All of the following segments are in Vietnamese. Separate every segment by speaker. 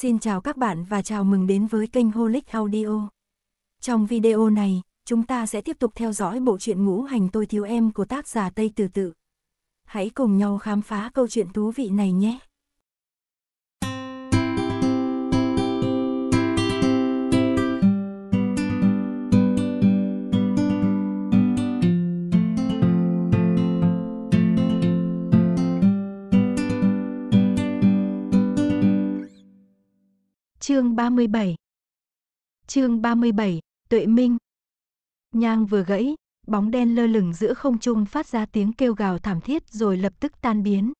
Speaker 1: Xin chào các bạn và chào mừng đến với kênh Holic Audio. Trong video này, chúng ta sẽ tiếp tục theo dõi bộ truyện ngũ hành tôi thiếu em của tác giả Tây Từ Tự. Hãy cùng nhau khám phá câu chuyện thú vị này nhé! Chương 37 Chương 37, Tuệ Minh Nhang vừa gãy, bóng đen lơ lửng giữa không trung phát ra tiếng kêu gào thảm thiết rồi lập tức tan biến.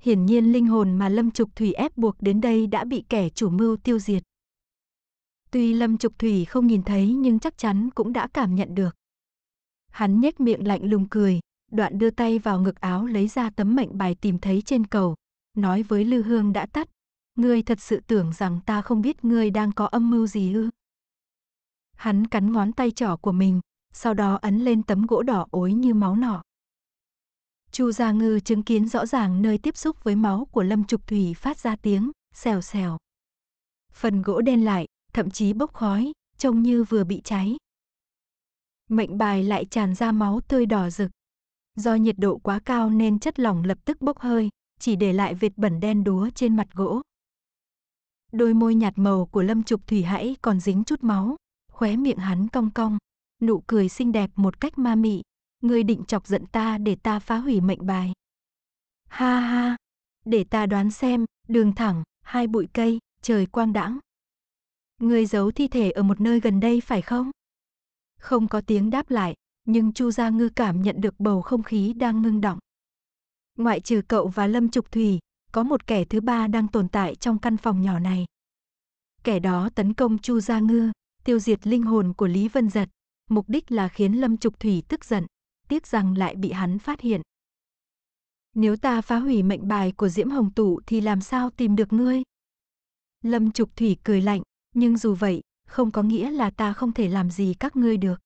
Speaker 1: Hiển nhiên linh hồn mà Lâm Trục Thủy ép buộc đến đây đã bị kẻ chủ mưu tiêu diệt. Tuy Lâm Trục Thủy không nhìn thấy nhưng chắc chắn cũng đã cảm nhận được. Hắn nhếch miệng lạnh lùng cười, đoạn đưa tay vào ngực áo lấy ra tấm mệnh bài tìm thấy trên cầu, nói với Lư Hương đã tắt, ngươi thật sự tưởng rằng ta không biết ngươi đang có âm mưu gì ư? Hắn cắn ngón tay trỏ của mình, sau đó ấn lên tấm gỗ đỏ ối như máu nỏ. Chu Gia Ngư chứng kiến rõ ràng nơi tiếp xúc với máu của Lâm Trục Thủy phát ra tiếng, xèo xèo. Phần gỗ đen lại, thậm chí bốc khói, trông như vừa bị cháy. Mệnh bài lại tràn ra máu tươi đỏ rực. Do nhiệt độ quá cao nên chất lỏng lập tức bốc hơi, chỉ để lại vệt bẩn đen đúa trên mặt gỗ. Đôi môi nhạt màu của Lâm Trục Thủy hãy còn dính chút máu, khóe miệng hắn cong cong, nụ cười xinh đẹp một cách ma mị. Ngươi định chọc giận ta để ta phá hủy mệnh bài. Ha ha, để ta đoán xem, đường thẳng, hai bụi cây, trời quang đãng. Ngươi giấu thi thể ở một nơi gần đây phải không? Không có tiếng đáp lại, nhưng Chu Gia Ngư cảm nhận được bầu không khí đang ngưng động. Ngoại trừ cậu và Lâm Trục Thủy, có một kẻ thứ ba đang tồn tại trong căn phòng nhỏ này. Kẻ đó tấn công Chu Gia Ngư, tiêu diệt linh hồn của Lý Vân Giật, mục đích là khiến Lâm Trục Thủy tức giận, tiếc rằng lại bị hắn phát hiện. Nếu ta phá hủy mệnh bài của Diễm Hồng Tụ thì làm sao tìm được ngươi? Lâm Trục Thủy cười lạnh, nhưng dù vậy, không có nghĩa là ta không thể làm gì các ngươi được.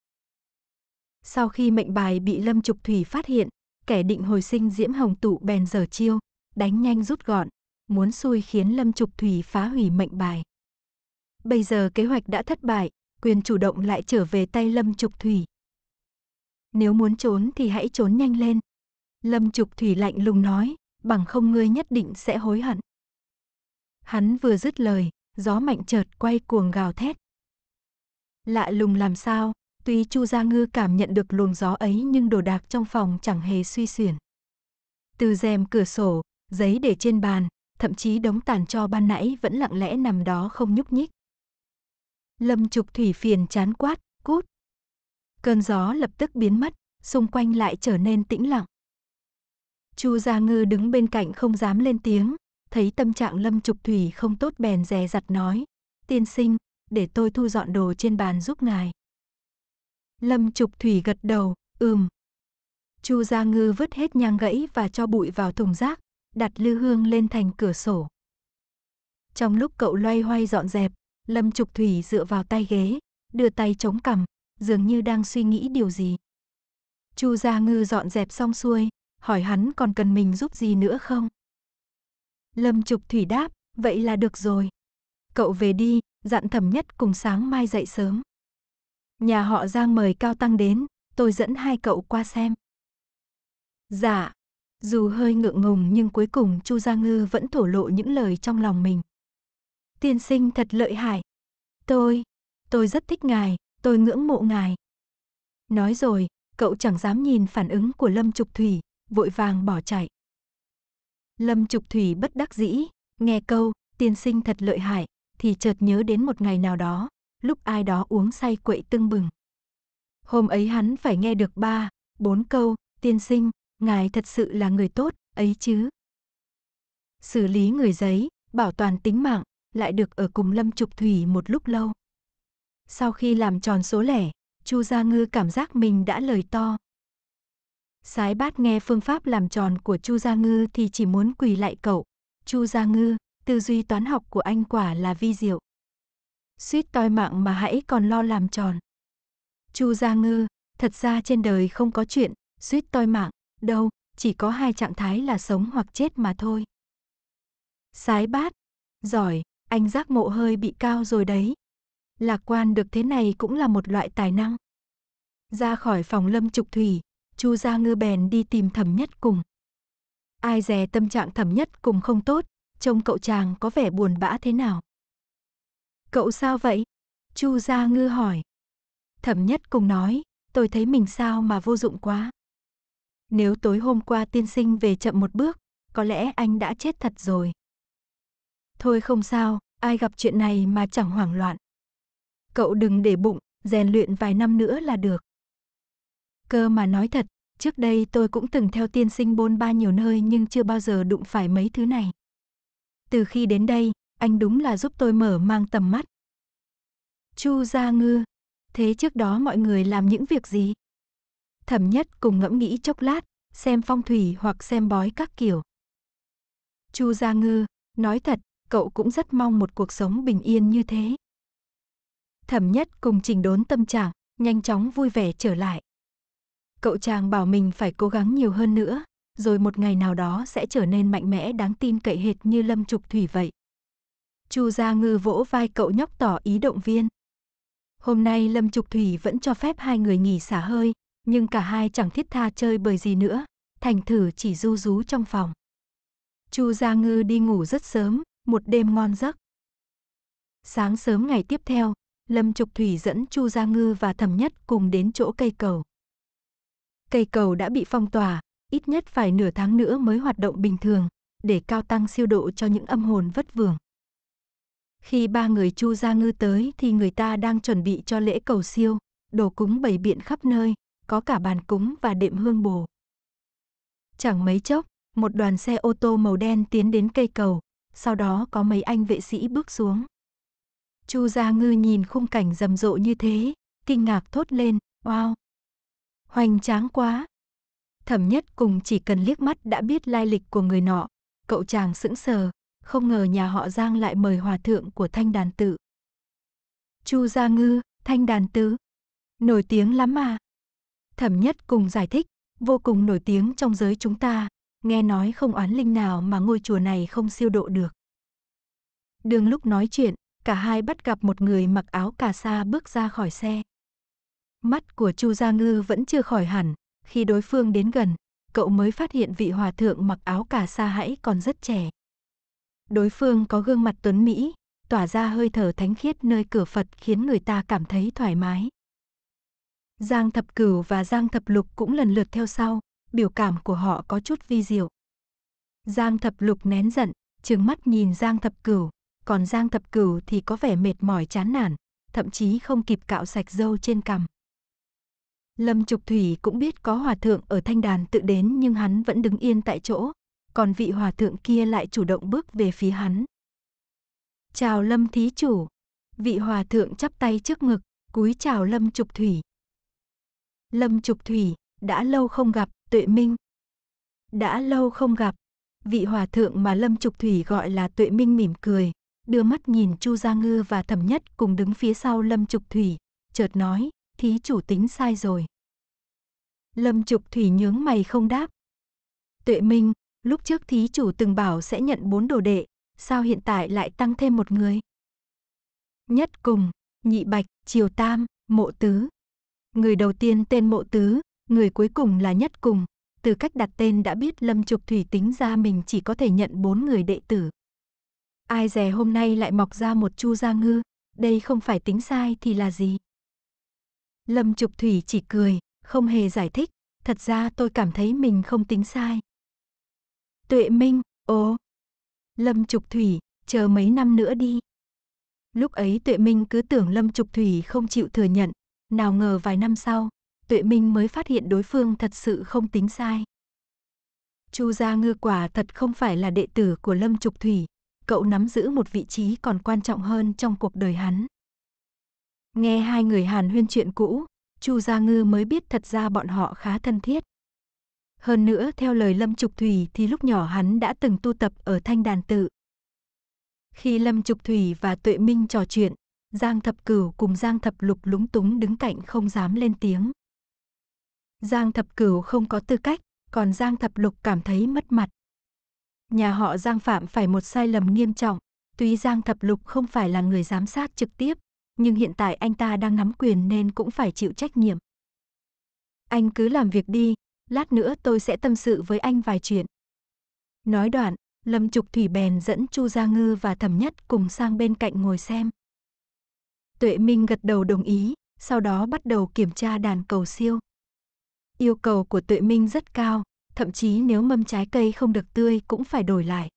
Speaker 1: Sau khi mệnh bài bị Lâm Trục Thủy phát hiện, kẻ định hồi sinh Diễm Hồng Tụ bèn dở chiêu, đánh nhanh rút gọn, muốn xui khiến Lâm Trục Thủy phá hủy mệnh bài. Bây giờ kế hoạch đã thất bại, quyền chủ động lại trở về tay Lâm Trục Thủy. Nếu muốn trốn thì hãy trốn nhanh lên. Lâm Trục Thủy lạnh lùng nói, bằng không ngươi nhất định sẽ hối hận. Hắn vừa dứt lời, gió mạnh chợt quay cuồng gào thét. Lạ lùng làm sao, tuy Chu Gia Ngư cảm nhận được luồng gió ấy nhưng đồ đạc trong phòng chẳng hề suy xuyển. Từ rèm cửa sổ, giấy để trên bàn, thậm chí đống tàn cho ban nãy vẫn lặng lẽ nằm đó không nhúc nhích. Lâm Trục Thủy phiền chán quát, cút. Cơn gió lập tức biến mất, xung quanh lại trở nên tĩnh lặng. Chu Gia Ngư đứng bên cạnh không dám lên tiếng, thấy tâm trạng Lâm Trục Thủy không tốt bèn dè dặt nói, tiên sinh, để tôi thu dọn đồ trên bàn giúp ngài. Lâm Trục Thủy gật đầu, ừm. Chu Gia Ngư vứt hết nhang gãy và cho bụi vào thùng rác, đặt lư hương lên thành cửa sổ. Trong lúc cậu loay hoay dọn dẹp, Lâm Trục Thủy dựa vào tay ghế, đưa tay chống cằm, dường như đang suy nghĩ điều gì. Chu Gia Ngư dọn dẹp xong xuôi, hỏi hắn còn cần mình giúp gì nữa không? Lâm Trục Thủy đáp, vậy là được rồi. Cậu về đi, dặn thẩm nhất cùng sáng mai dậy sớm. Nhà họ Giang mời Cao Tăng đến, tôi dẫn hai cậu qua xem. Dạ, dù hơi ngượng ngùng nhưng cuối cùng Chu Gia Ngư vẫn thổ lộ những lời trong lòng mình. Tiên sinh thật lợi hại. Tôi, tôi rất thích ngài, tôi ngưỡng mộ ngài. Nói rồi, cậu chẳng dám nhìn phản ứng của Lâm Trục Thủy, vội vàng bỏ chạy. Lâm Trục Thủy bất đắc dĩ, nghe câu tiên sinh thật lợi hại thì chợt nhớ đến một ngày nào đó, lúc ai đó uống say quậy tưng bừng. Hôm ấy hắn phải nghe được ba, bốn câu tiên sinh, ngài thật sự là người tốt, ấy chứ. Xử lý người giấy, bảo toàn tính mạng, lại được ở cùng Lâm Trục Thủy một lúc lâu. Sau khi làm tròn số lẻ, Chu Gia Ngư cảm giác mình đã lời to. Sái bát nghe phương pháp làm tròn của Chu Gia Ngư thì chỉ muốn quỳ lại cậu. Chu Gia Ngư, tư duy toán học của anh quả là vi diệu. Suýt toi mạng mà hãy còn lo làm tròn. Chu Gia Ngư, thật ra trên đời không có chuyện, suýt toi mạng, đâu, chỉ có hai trạng thái là sống hoặc chết mà thôi. Sái bát, giỏi, anh giác mộ hơi bị cao rồi đấy. Lạc quan được thế này cũng là một loại tài năng. Ra khỏi phòng Lâm Trục Thủy, Chu Gia Ngư bèn đi tìm Thẩm Nhất cùng. Ai dè tâm trạng Thẩm Nhất cùng không tốt, trông cậu chàng có vẻ buồn bã thế nào. Cậu sao vậy? Chu Gia Ngư hỏi. Thẩm Nhất cùng nói, tôi thấy mình sao mà vô dụng quá. Nếu tối hôm qua tiên sinh về chậm một bước, có lẽ anh đã chết thật rồi. Thôi không sao, ai gặp chuyện này mà chẳng hoảng loạn. Cậu đừng để bụng, rèn luyện vài năm nữa là được. Cơ mà nói thật, trước đây tôi cũng từng theo tiên sinh bôn ba nhiều nơi nhưng chưa bao giờ đụng phải mấy thứ này. Từ khi đến đây, anh đúng là giúp tôi mở mang tầm mắt. Chu Gia Ngư, thế trước đó mọi người làm những việc gì? Thẩm nhất cùng ngẫm nghĩ chốc lát, xem phong thủy hoặc xem bói các kiểu. Chu Gia Ngư, nói thật, cậu cũng rất mong một cuộc sống bình yên như thế. Thẩm nhất cùng trình đốn tâm trạng, nhanh chóng vui vẻ trở lại. Cậu chàng bảo mình phải cố gắng nhiều hơn nữa, rồi một ngày nào đó sẽ trở nên mạnh mẽ đáng tin cậy hệt như Lâm Trục Thủy vậy. Chu Gia Ngư vỗ vai cậu nhóc tỏ ý động viên. Hôm nay Lâm Trục Thủy vẫn cho phép hai người nghỉ xả hơi, nhưng cả hai chẳng thiết tha chơi bời gì nữa, thành thử chỉ du rú trong phòng. Chu Gia Ngư đi ngủ rất sớm, một đêm ngon giấc. Sáng sớm ngày tiếp theo, Lâm Trục Thủy dẫn Chu Gia Ngư và Thẩm Nhất cùng đến chỗ cây cầu. Cây cầu đã bị phong tỏa, ít nhất phải nửa tháng nữa mới hoạt động bình thường, để cao tăng siêu độ cho những âm hồn vất vưởng. Khi ba người Chu Gia Ngư tới thì người ta đang chuẩn bị cho lễ cầu siêu, đồ cúng bày biện khắp nơi, có cả bàn cúng và đệm hương bồ. Chẳng mấy chốc, một đoàn xe ô tô màu đen tiến đến cây cầu, sau đó có mấy anh vệ sĩ bước xuống. Chu Gia Ngư nhìn khung cảnh rầm rộ như thế, kinh ngạc thốt lên, wow! Hoành tráng quá! Thẩm nhất cùng chỉ cần liếc mắt đã biết lai lịch của người nọ, cậu chàng sững sờ, không ngờ nhà họ Giang lại mời hòa thượng của thanh đàn tự. Chu Gia Ngư, thanh đàn tứ, nổi tiếng lắm mà. Thẩm Nhất cùng giải thích, vô cùng nổi tiếng trong giới chúng ta, nghe nói không oán linh nào mà ngôi chùa này không siêu độ được. Đường lúc nói chuyện, cả hai bắt gặp một người mặc áo cà sa bước ra khỏi xe. Mắt của Chu Gia Ngư vẫn chưa khỏi hẳn, khi đối phương đến gần, cậu mới phát hiện vị hòa thượng mặc áo cà sa hãy còn rất trẻ. Đối phương có gương mặt tuấn mỹ, tỏa ra hơi thở thánh khiết nơi cửa Phật khiến người ta cảm thấy thoải mái. Giang Thập Cửu và Giang Thập Lục cũng lần lượt theo sau, biểu cảm của họ có chút vi diệu. Giang Thập Lục nén giận, trừng mắt nhìn Giang Thập Cửu, còn Giang Thập Cửu thì có vẻ mệt mỏi chán nản, thậm chí không kịp cạo sạch râu trên cằm. Lâm Trục Thủy cũng biết có hòa thượng ở thanh đàn tự đến nhưng hắn vẫn đứng yên tại chỗ, còn vị hòa thượng kia lại chủ động bước về phía hắn. Chào Lâm Thí Chủ, vị hòa thượng chắp tay trước ngực, cúi chào Lâm Trục Thủy. Lâm Trục Thủy, đã lâu không gặp, Tuệ Minh. Đã lâu không gặp, vị hòa thượng mà Lâm Trục Thủy gọi là Tuệ Minh mỉm cười, đưa mắt nhìn Chu Gia Ngư và Thẩm Nhất cùng đứng phía sau Lâm Trục Thủy, chợt nói, thí chủ tính sai rồi. Lâm Trục Thủy nhướng mày không đáp. Tuệ Minh, lúc trước thí chủ từng bảo sẽ nhận bốn đồ đệ, sao hiện tại lại tăng thêm một người? Nhất cùng, nhị bạch, triều tam, mộ tứ, Người đầu tiên tên Mộ Tứ, người cuối cùng là Nhất Cùng. Từ cách đặt tên đã biết Lâm Trục Thủy tính ra mình chỉ có thể nhận bốn người đệ tử. Ai dè hôm nay lại mọc ra một chu gia ngư, đây không phải tính sai thì là gì? Lâm Trục Thủy chỉ cười, không hề giải thích, thật ra tôi cảm thấy mình không tính sai. Tuệ Minh, ồ. Lâm Trục Thủy, chờ mấy năm nữa đi. Lúc ấy Tuệ Minh cứ tưởng Lâm Trục Thủy không chịu thừa nhận, nào ngờ vài năm sau, Tuệ Minh mới phát hiện đối phương thật sự không tính sai. Chu Gia Ngư quả thật không phải là đệ tử của Lâm Trục Thủy, cậu nắm giữ một vị trí còn quan trọng hơn trong cuộc đời hắn. Nghe hai người Hàn huyên chuyện cũ, Chu Gia Ngư mới biết thật ra bọn họ khá thân thiết. Hơn nữa theo lời Lâm Trục Thủy thì lúc nhỏ hắn đã từng tu tập ở Thanh Đàn Tự. Khi Lâm Trục Thủy và Tuệ Minh trò chuyện, Giang thập cửu cùng Giang thập lục lúng túng đứng cạnh không dám lên tiếng. Giang thập cửu không có tư cách, còn Giang thập lục cảm thấy mất mặt. Nhà họ Giang phạm phải một sai lầm nghiêm trọng, tuy Giang thập lục không phải là người giám sát trực tiếp, nhưng hiện tại anh ta đang nắm quyền nên cũng phải chịu trách nhiệm. Anh cứ làm việc đi, lát nữa tôi sẽ tâm sự với anh vài chuyện. Nói đoạn, Lâm Trục Thủy bèn dẫn Chu Gia Ngư và Thẩm Nhất cùng sang bên cạnh ngồi xem. Tuệ Minh gật đầu đồng ý, sau đó bắt đầu kiểm tra đàn cầu siêu. Yêu cầu của Tuệ Minh rất cao, thậm chí nếu mâm trái cây không được tươi cũng phải đổi lại.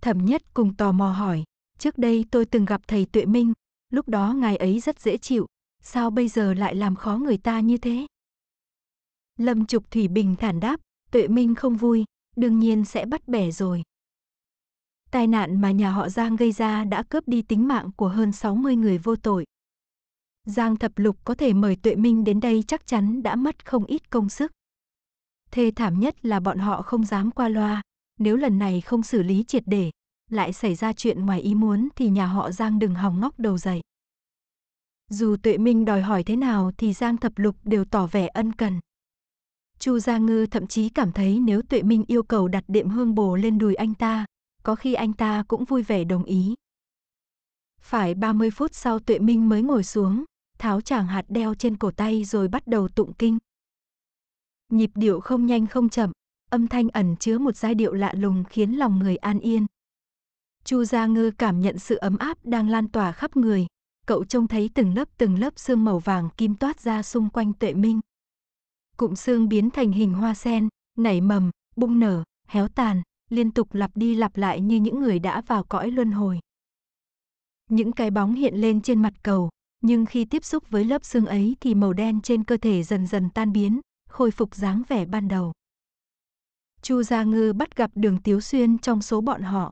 Speaker 1: Thẩm nhất cùng tò mò hỏi, trước đây tôi từng gặp thầy Tuệ Minh, lúc đó ngài ấy rất dễ chịu, sao bây giờ lại làm khó người ta như thế? Lâm Trục Thủy Bình thản đáp, Tuệ Minh không vui, đương nhiên sẽ bắt bẻ rồi. Tai nạn mà nhà họ Giang gây ra đã cướp đi tính mạng của hơn 60 người vô tội. Giang Thập Lục có thể mời Tuệ Minh đến đây chắc chắn đã mất không ít công sức. Thê thảm nhất là bọn họ không dám qua loa, nếu lần này không xử lý triệt để, lại xảy ra chuyện ngoài ý muốn thì nhà họ Giang đừng hòng ngóc đầu dậy. Dù Tuệ Minh đòi hỏi thế nào thì Giang Thập Lục đều tỏ vẻ ân cần. Chu Gia Ngư thậm chí cảm thấy nếu Tuệ Minh yêu cầu đặt đệm hương bồ lên đùi anh ta, có khi anh ta cũng vui vẻ đồng ý. Phải 30 phút sau Tuệ Minh mới ngồi xuống, tháo chàng hạt đeo trên cổ tay rồi bắt đầu tụng kinh. Nhịp điệu không nhanh không chậm, âm thanh ẩn chứa một giai điệu lạ lùng khiến lòng người an yên. Chu Gia Ngư cảm nhận sự ấm áp đang lan tỏa khắp người, cậu trông thấy từng lớp từng lớp xương màu vàng kim toát ra xung quanh Tuệ Minh. Cụm xương biến thành hình hoa sen, nảy mầm, bung nở, héo tàn, liên tục lặp đi lặp lại như những người đã vào cõi luân hồi. Những cái bóng hiện lên trên mặt cầu, nhưng khi tiếp xúc với lớp xương ấy thì màu đen trên cơ thể dần dần tan biến, khôi phục dáng vẻ ban đầu. Chu Gia Ngư bắt gặp Đường Tiếu Xuyên trong số bọn họ.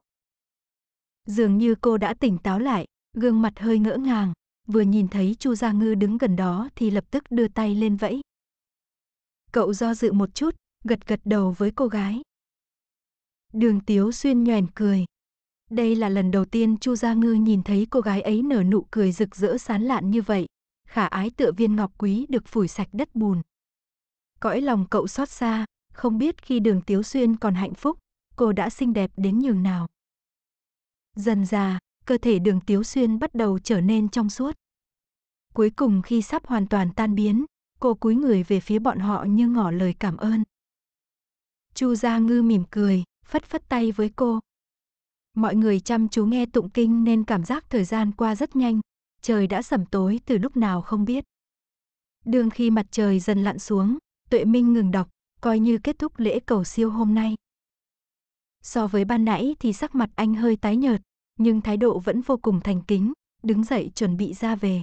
Speaker 1: Dường như cô đã tỉnh táo lại, gương mặt hơi ngỡ ngàng, vừa nhìn thấy Chu Gia Ngư đứng gần đó thì lập tức đưa tay lên vẫy. Cậu do dự một chút, gật gật đầu với cô gái. Đường Tiếu Xuyên nhoẻn cười. Đây là lần đầu tiên Chu Gia Ngư nhìn thấy cô gái ấy nở nụ cười rực rỡ sán lạn như vậy, khả ái tựa viên ngọc quý được phủi sạch đất bùn. Cõi lòng cậu xót xa, không biết khi đường Tiếu Xuyên còn hạnh phúc, cô đã xinh đẹp đến nhường nào. Dần già, cơ thể đường Tiếu Xuyên bắt đầu trở nên trong suốt. Cuối cùng khi sắp hoàn toàn tan biến, cô cúi người về phía bọn họ như ngỏ lời cảm ơn. Chu Gia Ngư mỉm cười, phất phất tay với cô. Mọi người chăm chú nghe tụng kinh nên cảm giác thời gian qua rất nhanh, trời đã sẩm tối từ lúc nào không biết. Đường khi mặt trời dần lặn xuống, Tuệ Minh ngừng đọc, coi như kết thúc lễ cầu siêu hôm nay. So với ban nãy thì sắc mặt anh hơi tái nhợt, nhưng thái độ vẫn vô cùng thành kính, đứng dậy chuẩn bị ra về.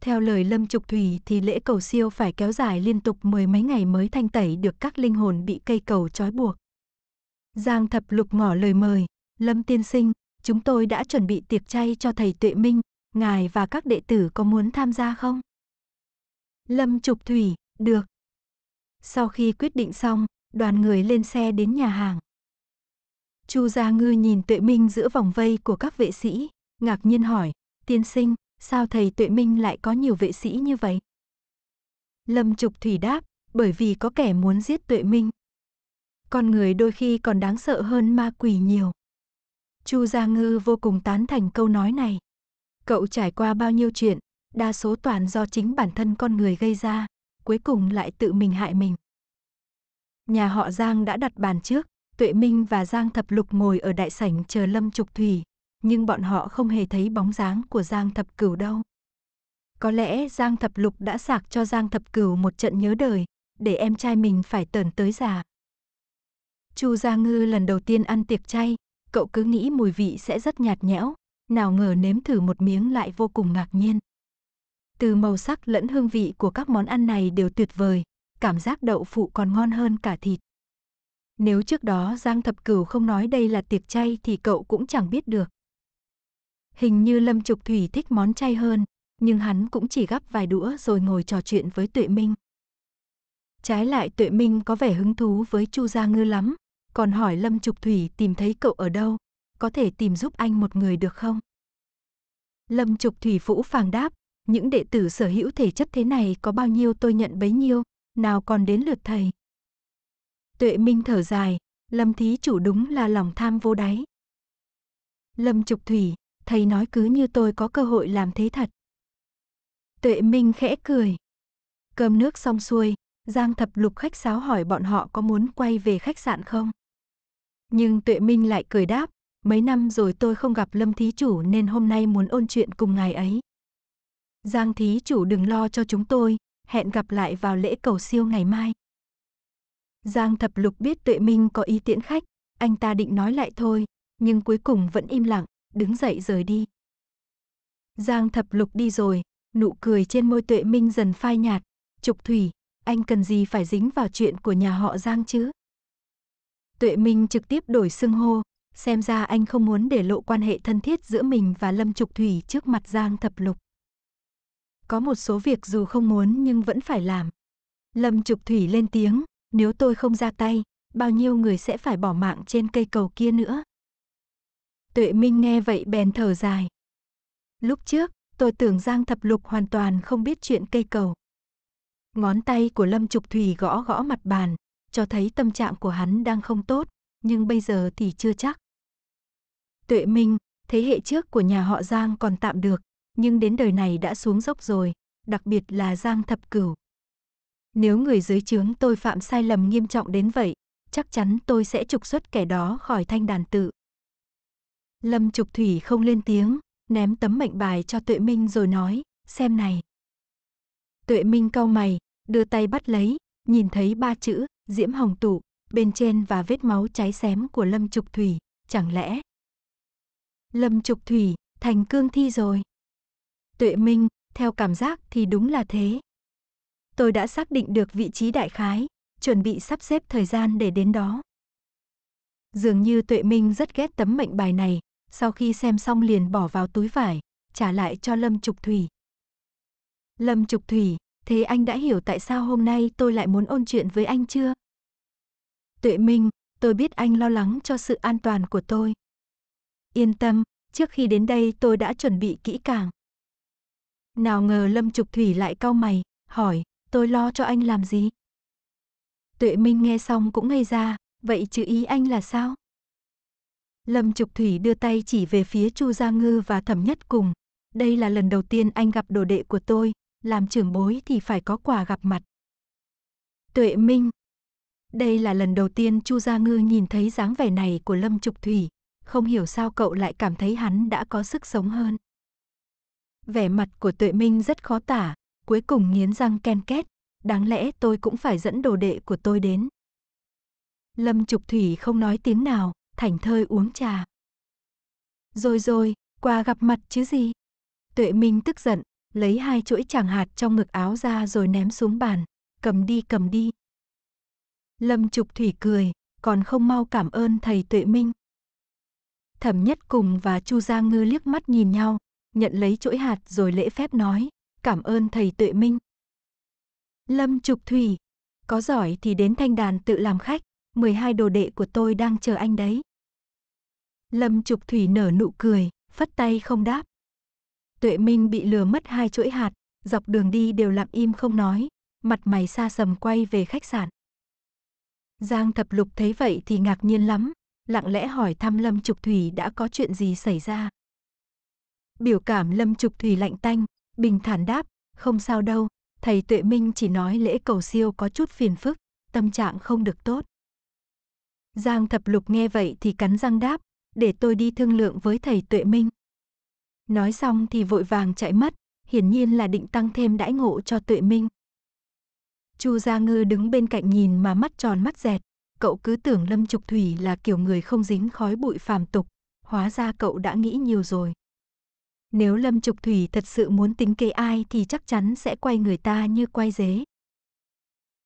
Speaker 1: Theo lời Lâm Trục Thủy thì lễ cầu siêu phải kéo dài liên tục mười mấy ngày mới thanh tẩy được các linh hồn bị cây cầu trói buộc. Giang thập lục ngỏ lời mời, Lâm Tiên Sinh, chúng tôi đã chuẩn bị tiệc chay cho thầy Tuệ Minh, ngài và các đệ tử có muốn tham gia không? Lâm Trục Thủy, được. Sau khi quyết định xong, đoàn người lên xe đến nhà hàng. Chu Gia Ngư nhìn Tuệ Minh giữa vòng vây của các vệ sĩ, ngạc nhiên hỏi, tiên sinh, sao thầy Tuệ Minh lại có nhiều vệ sĩ như vậy? Lâm Trục Thủy đáp, bởi vì có kẻ muốn giết Tuệ Minh con người đôi khi còn đáng sợ hơn ma quỷ nhiều. Chu Gia Ngư vô cùng tán thành câu nói này. Cậu trải qua bao nhiêu chuyện, đa số toàn do chính bản thân con người gây ra, cuối cùng lại tự mình hại mình. Nhà họ Giang đã đặt bàn trước, Tuệ Minh và Giang Thập Lục ngồi ở đại sảnh chờ Lâm Trục Thủy, nhưng bọn họ không hề thấy bóng dáng của Giang Thập Cửu đâu. Có lẽ Giang Thập Lục đã sạc cho Giang Thập Cửu một trận nhớ đời, để em trai mình phải tờn tới già. Chu Gia Ngư lần đầu tiên ăn tiệc chay, cậu cứ nghĩ mùi vị sẽ rất nhạt nhẽo, nào ngờ nếm thử một miếng lại vô cùng ngạc nhiên. Từ màu sắc lẫn hương vị của các món ăn này đều tuyệt vời, cảm giác đậu phụ còn ngon hơn cả thịt. Nếu trước đó Giang Thập Cửu không nói đây là tiệc chay thì cậu cũng chẳng biết được. Hình như Lâm Trục Thủy thích món chay hơn, nhưng hắn cũng chỉ gắp vài đũa rồi ngồi trò chuyện với Tuệ Minh. Trái lại Tuệ Minh có vẻ hứng thú với Chu Gia Ngư lắm, còn hỏi Lâm Trục Thủy tìm thấy cậu ở đâu, có thể tìm giúp anh một người được không? Lâm Trục Thủy phũ phàng đáp, những đệ tử sở hữu thể chất thế này có bao nhiêu tôi nhận bấy nhiêu, nào còn đến lượt thầy. Tuệ Minh thở dài, Lâm Thí chủ đúng là lòng tham vô đáy. Lâm Trục Thủy, thầy nói cứ như tôi có cơ hội làm thế thật. Tuệ Minh khẽ cười. Cơm nước xong xuôi, Giang thập lục khách sáo hỏi bọn họ có muốn quay về khách sạn không? Nhưng Tuệ Minh lại cười đáp, mấy năm rồi tôi không gặp Lâm Thí Chủ nên hôm nay muốn ôn chuyện cùng ngài ấy. Giang Thí Chủ đừng lo cho chúng tôi, hẹn gặp lại vào lễ cầu siêu ngày mai. Giang Thập Lục biết Tuệ Minh có ý tiễn khách, anh ta định nói lại thôi, nhưng cuối cùng vẫn im lặng, đứng dậy rời đi. Giang Thập Lục đi rồi, nụ cười trên môi Tuệ Minh dần phai nhạt, "Trục Thủy, anh cần gì phải dính vào chuyện của nhà họ Giang chứ?" Tuệ Minh trực tiếp đổi xưng hô, xem ra anh không muốn để lộ quan hệ thân thiết giữa mình và Lâm Trục Thủy trước mặt Giang Thập Lục. Có một số việc dù không muốn nhưng vẫn phải làm. Lâm Trục Thủy lên tiếng, nếu tôi không ra tay, bao nhiêu người sẽ phải bỏ mạng trên cây cầu kia nữa. Tuệ Minh nghe vậy bèn thở dài. Lúc trước, tôi tưởng Giang Thập Lục hoàn toàn không biết chuyện cây cầu. Ngón tay của Lâm Trục Thủy gõ gõ mặt bàn, cho thấy tâm trạng của hắn đang không tốt, nhưng bây giờ thì chưa chắc. Tuệ Minh, thế hệ trước của nhà họ Giang còn tạm được, nhưng đến đời này đã xuống dốc rồi, đặc biệt là Giang Thập Cửu. Nếu người dưới trướng tôi phạm sai lầm nghiêm trọng đến vậy, chắc chắn tôi sẽ trục xuất kẻ đó khỏi thanh đàn tự. Lâm Trục Thủy không lên tiếng, ném tấm mệnh bài cho Tuệ Minh rồi nói, xem này. Tuệ Minh cau mày, đưa tay bắt lấy, nhìn thấy ba chữ Diễm Hồng Tụ bên trên và vết máu cháy xém của Lâm Trục Thủy, chẳng lẽ Lâm Trục Thủy thành cương thi rồi? Tuệ Minh, theo cảm giác thì đúng là thế. Tôi đã xác định được vị trí đại khái, chuẩn bị sắp xếp thời gian để đến đó. Dường như Tuệ Minh rất ghét tấm mệnh bài này, sau khi xem xong liền bỏ vào túi vải, trả lại cho Lâm Trục Thủy. Lâm Trục Thủy, thế anh đã hiểu tại sao hôm nay tôi lại muốn ôn chuyện với anh chưa? Tuệ Minh, tôi biết anh lo lắng cho sự an toàn của tôi. Yên tâm, trước khi đến đây tôi đã chuẩn bị kỹ càng. Nào ngờ Lâm Trục Thủy lại cau mày, hỏi, tôi lo cho anh làm gì? Tuệ Minh nghe xong cũng ngây ra, vậy chữ ý anh là sao? Lâm Trục Thủy đưa tay chỉ về phía Chu Gia Ngư và Thẩm Nhất Cùng. Đây là lần đầu tiên anh gặp đồ đệ của tôi, làm trưởng bối thì phải có quà gặp mặt. Tuệ Minh Đây là lần đầu tiên Chu Gia Ngư nhìn thấy dáng vẻ này của Lâm Trục Thủy, không hiểu sao cậu lại cảm thấy hắn đã có sức sống hơn. Vẻ mặt của Tuệ Minh rất khó tả, cuối cùng nghiến răng ken két, đáng lẽ tôi cũng phải dẫn đồ đệ của tôi đến. Lâm Trục Thủy không nói tiếng nào, thảnh thơi uống trà. Rồi rồi, qua gặp mặt chứ gì. Tuệ Minh tức giận, lấy hai chuỗi tràng hạt trong ngực áo ra rồi ném xuống bàn, cầm đi cầm đi. Lâm Trục Thủy cười, còn không mau cảm ơn thầy Tuệ Minh. Thẩm Nhất Cùng và Chu Gia Ngư liếc mắt nhìn nhau, nhận lấy chuỗi hạt rồi lễ phép nói, cảm ơn thầy Tuệ Minh. Lâm Trục Thủy, có giỏi thì đến thanh đàn tự làm khách, 12 đồ đệ của tôi đang chờ anh đấy. Lâm Trục Thủy nở nụ cười, phất tay không đáp. Tuệ Minh bị lừa mất hai chuỗi hạt, dọc đường đi đều lặng im không nói, mặt mày xa sầm quay về khách sạn. Giang Thập Lục thấy vậy thì ngạc nhiên lắm, lặng lẽ hỏi thăm Lâm Trục Thủy đã có chuyện gì xảy ra. Biểu cảm Lâm Trục Thủy lạnh tanh, bình thản đáp, không sao đâu, thầy Tuệ Minh chỉ nói lễ cầu siêu có chút phiền phức, tâm trạng không được tốt. Giang Thập Lục nghe vậy thì cắn răng đáp, để tôi đi thương lượng với thầy Tuệ Minh. Nói xong thì vội vàng chạy mất, hiển nhiên là định tăng thêm đãi ngộ cho Tuệ Minh. Chu Gia Ngư đứng bên cạnh nhìn mà mắt tròn mắt dẹt, cậu cứ tưởng Lâm Trục Thủy là kiểu người không dính khói bụi phàm tục, hóa ra cậu đã nghĩ nhiều rồi. Nếu Lâm Trục Thủy thật sự muốn tính kế ai thì chắc chắn sẽ quay người ta như quay dế.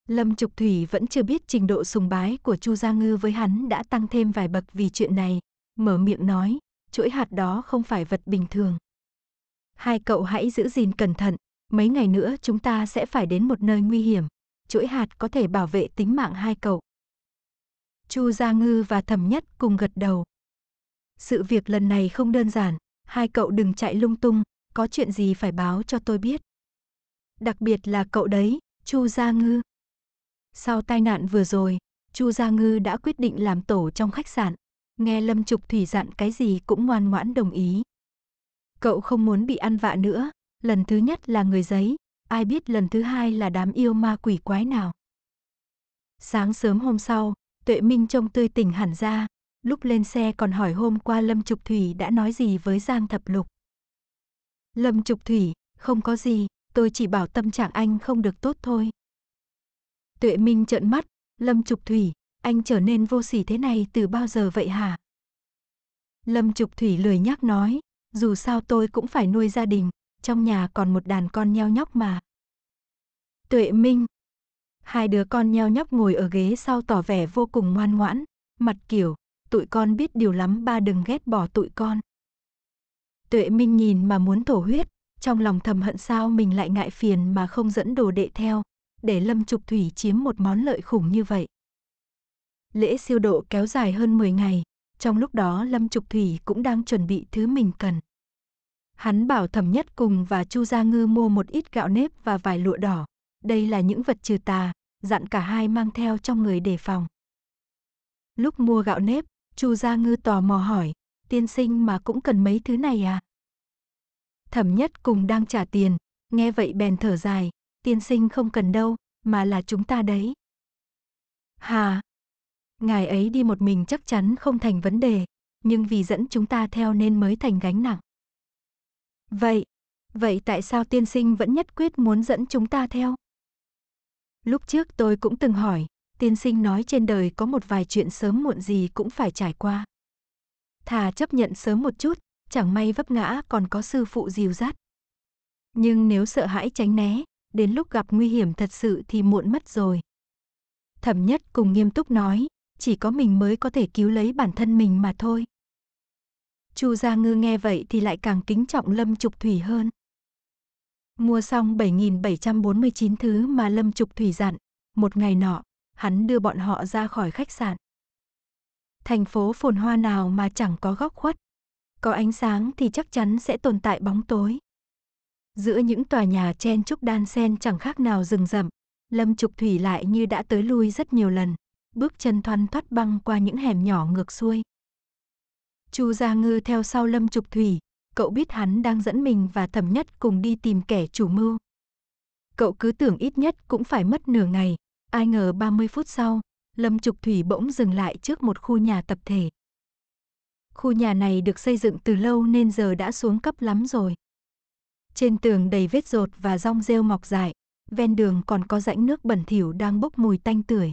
Speaker 1: Lâm Trục Thủy vẫn chưa biết trình độ sùng bái của Chu Gia Ngư với hắn đã tăng thêm vài bậc vì chuyện này, mở miệng nói, chuỗi hạt đó không phải vật bình thường. Hai cậu hãy giữ gìn cẩn thận, mấy ngày nữa chúng ta sẽ phải đến một nơi nguy hiểm, chuỗi hạt có thể bảo vệ tính mạng hai cậu. Chu Gia Ngư và Thẩm Nhất cùng gật đầu. Sự việc lần này không đơn giản, hai cậu đừng chạy lung tung, có chuyện gì phải báo cho tôi biết. Đặc biệt là cậu đấy, Chu Gia Ngư. Sau tai nạn vừa rồi, Chu Gia Ngư đã quyết định làm tổ trong khách sạn, nghe Lâm Trục Thủy dặn cái gì cũng ngoan ngoãn đồng ý. Cậu không muốn bị ăn vạ nữa, lần thứ nhất là người giấy, ai biết lần thứ hai là đám yêu ma quỷ quái nào. Sáng sớm hôm sau, Tuệ Minh trông tươi tỉnh hẳn ra, lúc lên xe còn hỏi hôm qua Lâm Trục Thủy đã nói gì với Giang Thập Lục. Lâm Trục Thủy, không có gì, tôi chỉ bảo tâm trạng anh không được tốt thôi. Tuệ Minh trợn mắt, Lâm Trục Thủy, anh trở nên vô sỉ thế này từ bao giờ vậy hả? Lâm Trục Thủy lười nhắc nói, dù sao tôi cũng phải nuôi gia đình, trong nhà còn một đàn con nheo nhóc mà. Tuệ Minh Hai đứa con nheo nhóc ngồi ở ghế sau tỏ vẻ vô cùng ngoan ngoãn, mặt kiểu, tụi con biết điều lắm ba đừng ghét bỏ tụi con. Tuệ Minh nhìn mà muốn thổ huyết, trong lòng thầm hận sao mình lại ngại phiền mà không dẫn đồ đệ theo, để Lâm Trục Thủy chiếm một món lợi khủng như vậy lễ siêu độ kéo dài hơn 10 ngày, trong lúc đó Lâm Trục Thủy cũng đang chuẩn bị thứ mình cần. Hắn bảo Thẩm Nhất Cùng và Chu Gia Ngư mua một ít gạo nếp và vài lụa đỏ, đây là những vật trừ tà, dặn cả hai mang theo trong người đề phòng. Lúc mua gạo nếp, Chu Gia Ngư tò mò hỏi, tiên sinh mà cũng cần mấy thứ này à? Thẩm Nhất Cùng đang trả tiền, nghe vậy bèn thở dài, tiên sinh không cần đâu, mà là chúng ta đấy. Hà, Ngài ấy đi một mình chắc chắn không thành vấn đề, nhưng vì dẫn chúng ta theo nên mới thành gánh nặng. Vậy, vậy tại sao tiên sinh vẫn nhất quyết muốn dẫn chúng ta theo? Lúc trước tôi cũng từng hỏi, tiên sinh nói trên đời có một vài chuyện sớm muộn gì cũng phải trải qua. Thà chấp nhận sớm một chút, chẳng may vấp ngã còn có sư phụ dìu dắt. Nhưng nếu sợ hãi tránh né, đến lúc gặp nguy hiểm thật sự thì muộn mất rồi. Thẩm nhất cùng nghiêm túc nói, chỉ có mình mới có thể cứu lấy bản thân mình mà thôi. Chu Gia Ngư nghe vậy thì lại càng kính trọng Lâm Trục Thủy hơn. Mua xong 7.749 thứ mà Lâm Trục Thủy dặn, một ngày nọ, hắn đưa bọn họ ra khỏi khách sạn. Thành phố phồn hoa nào mà chẳng có góc khuất. Có ánh sáng thì chắc chắn sẽ tồn tại bóng tối. Giữa những tòa nhà chen trúc đan sen chẳng khác nào rừng rậm, Lâm Trục Thủy lại như đã tới lui rất nhiều lần bước chân thoăn thoắt băng qua những hẻm nhỏ ngược xuôi. Chu Gia Ngư theo sau Lâm Trục Thủy, cậu biết hắn đang dẫn mình và Thẩm Nhất cùng đi tìm kẻ chủ mưu. Cậu cứ tưởng ít nhất cũng phải mất nửa ngày, ai ngờ 30 phút sau, Lâm Trục Thủy bỗng dừng lại trước một khu nhà tập thể. Khu nhà này được xây dựng từ lâu nên giờ đã xuống cấp lắm rồi. Trên tường đầy vết rột và rong rêu mọc dại, ven đường còn có rãnh nước bẩn thỉu đang bốc mùi tanh tưởi.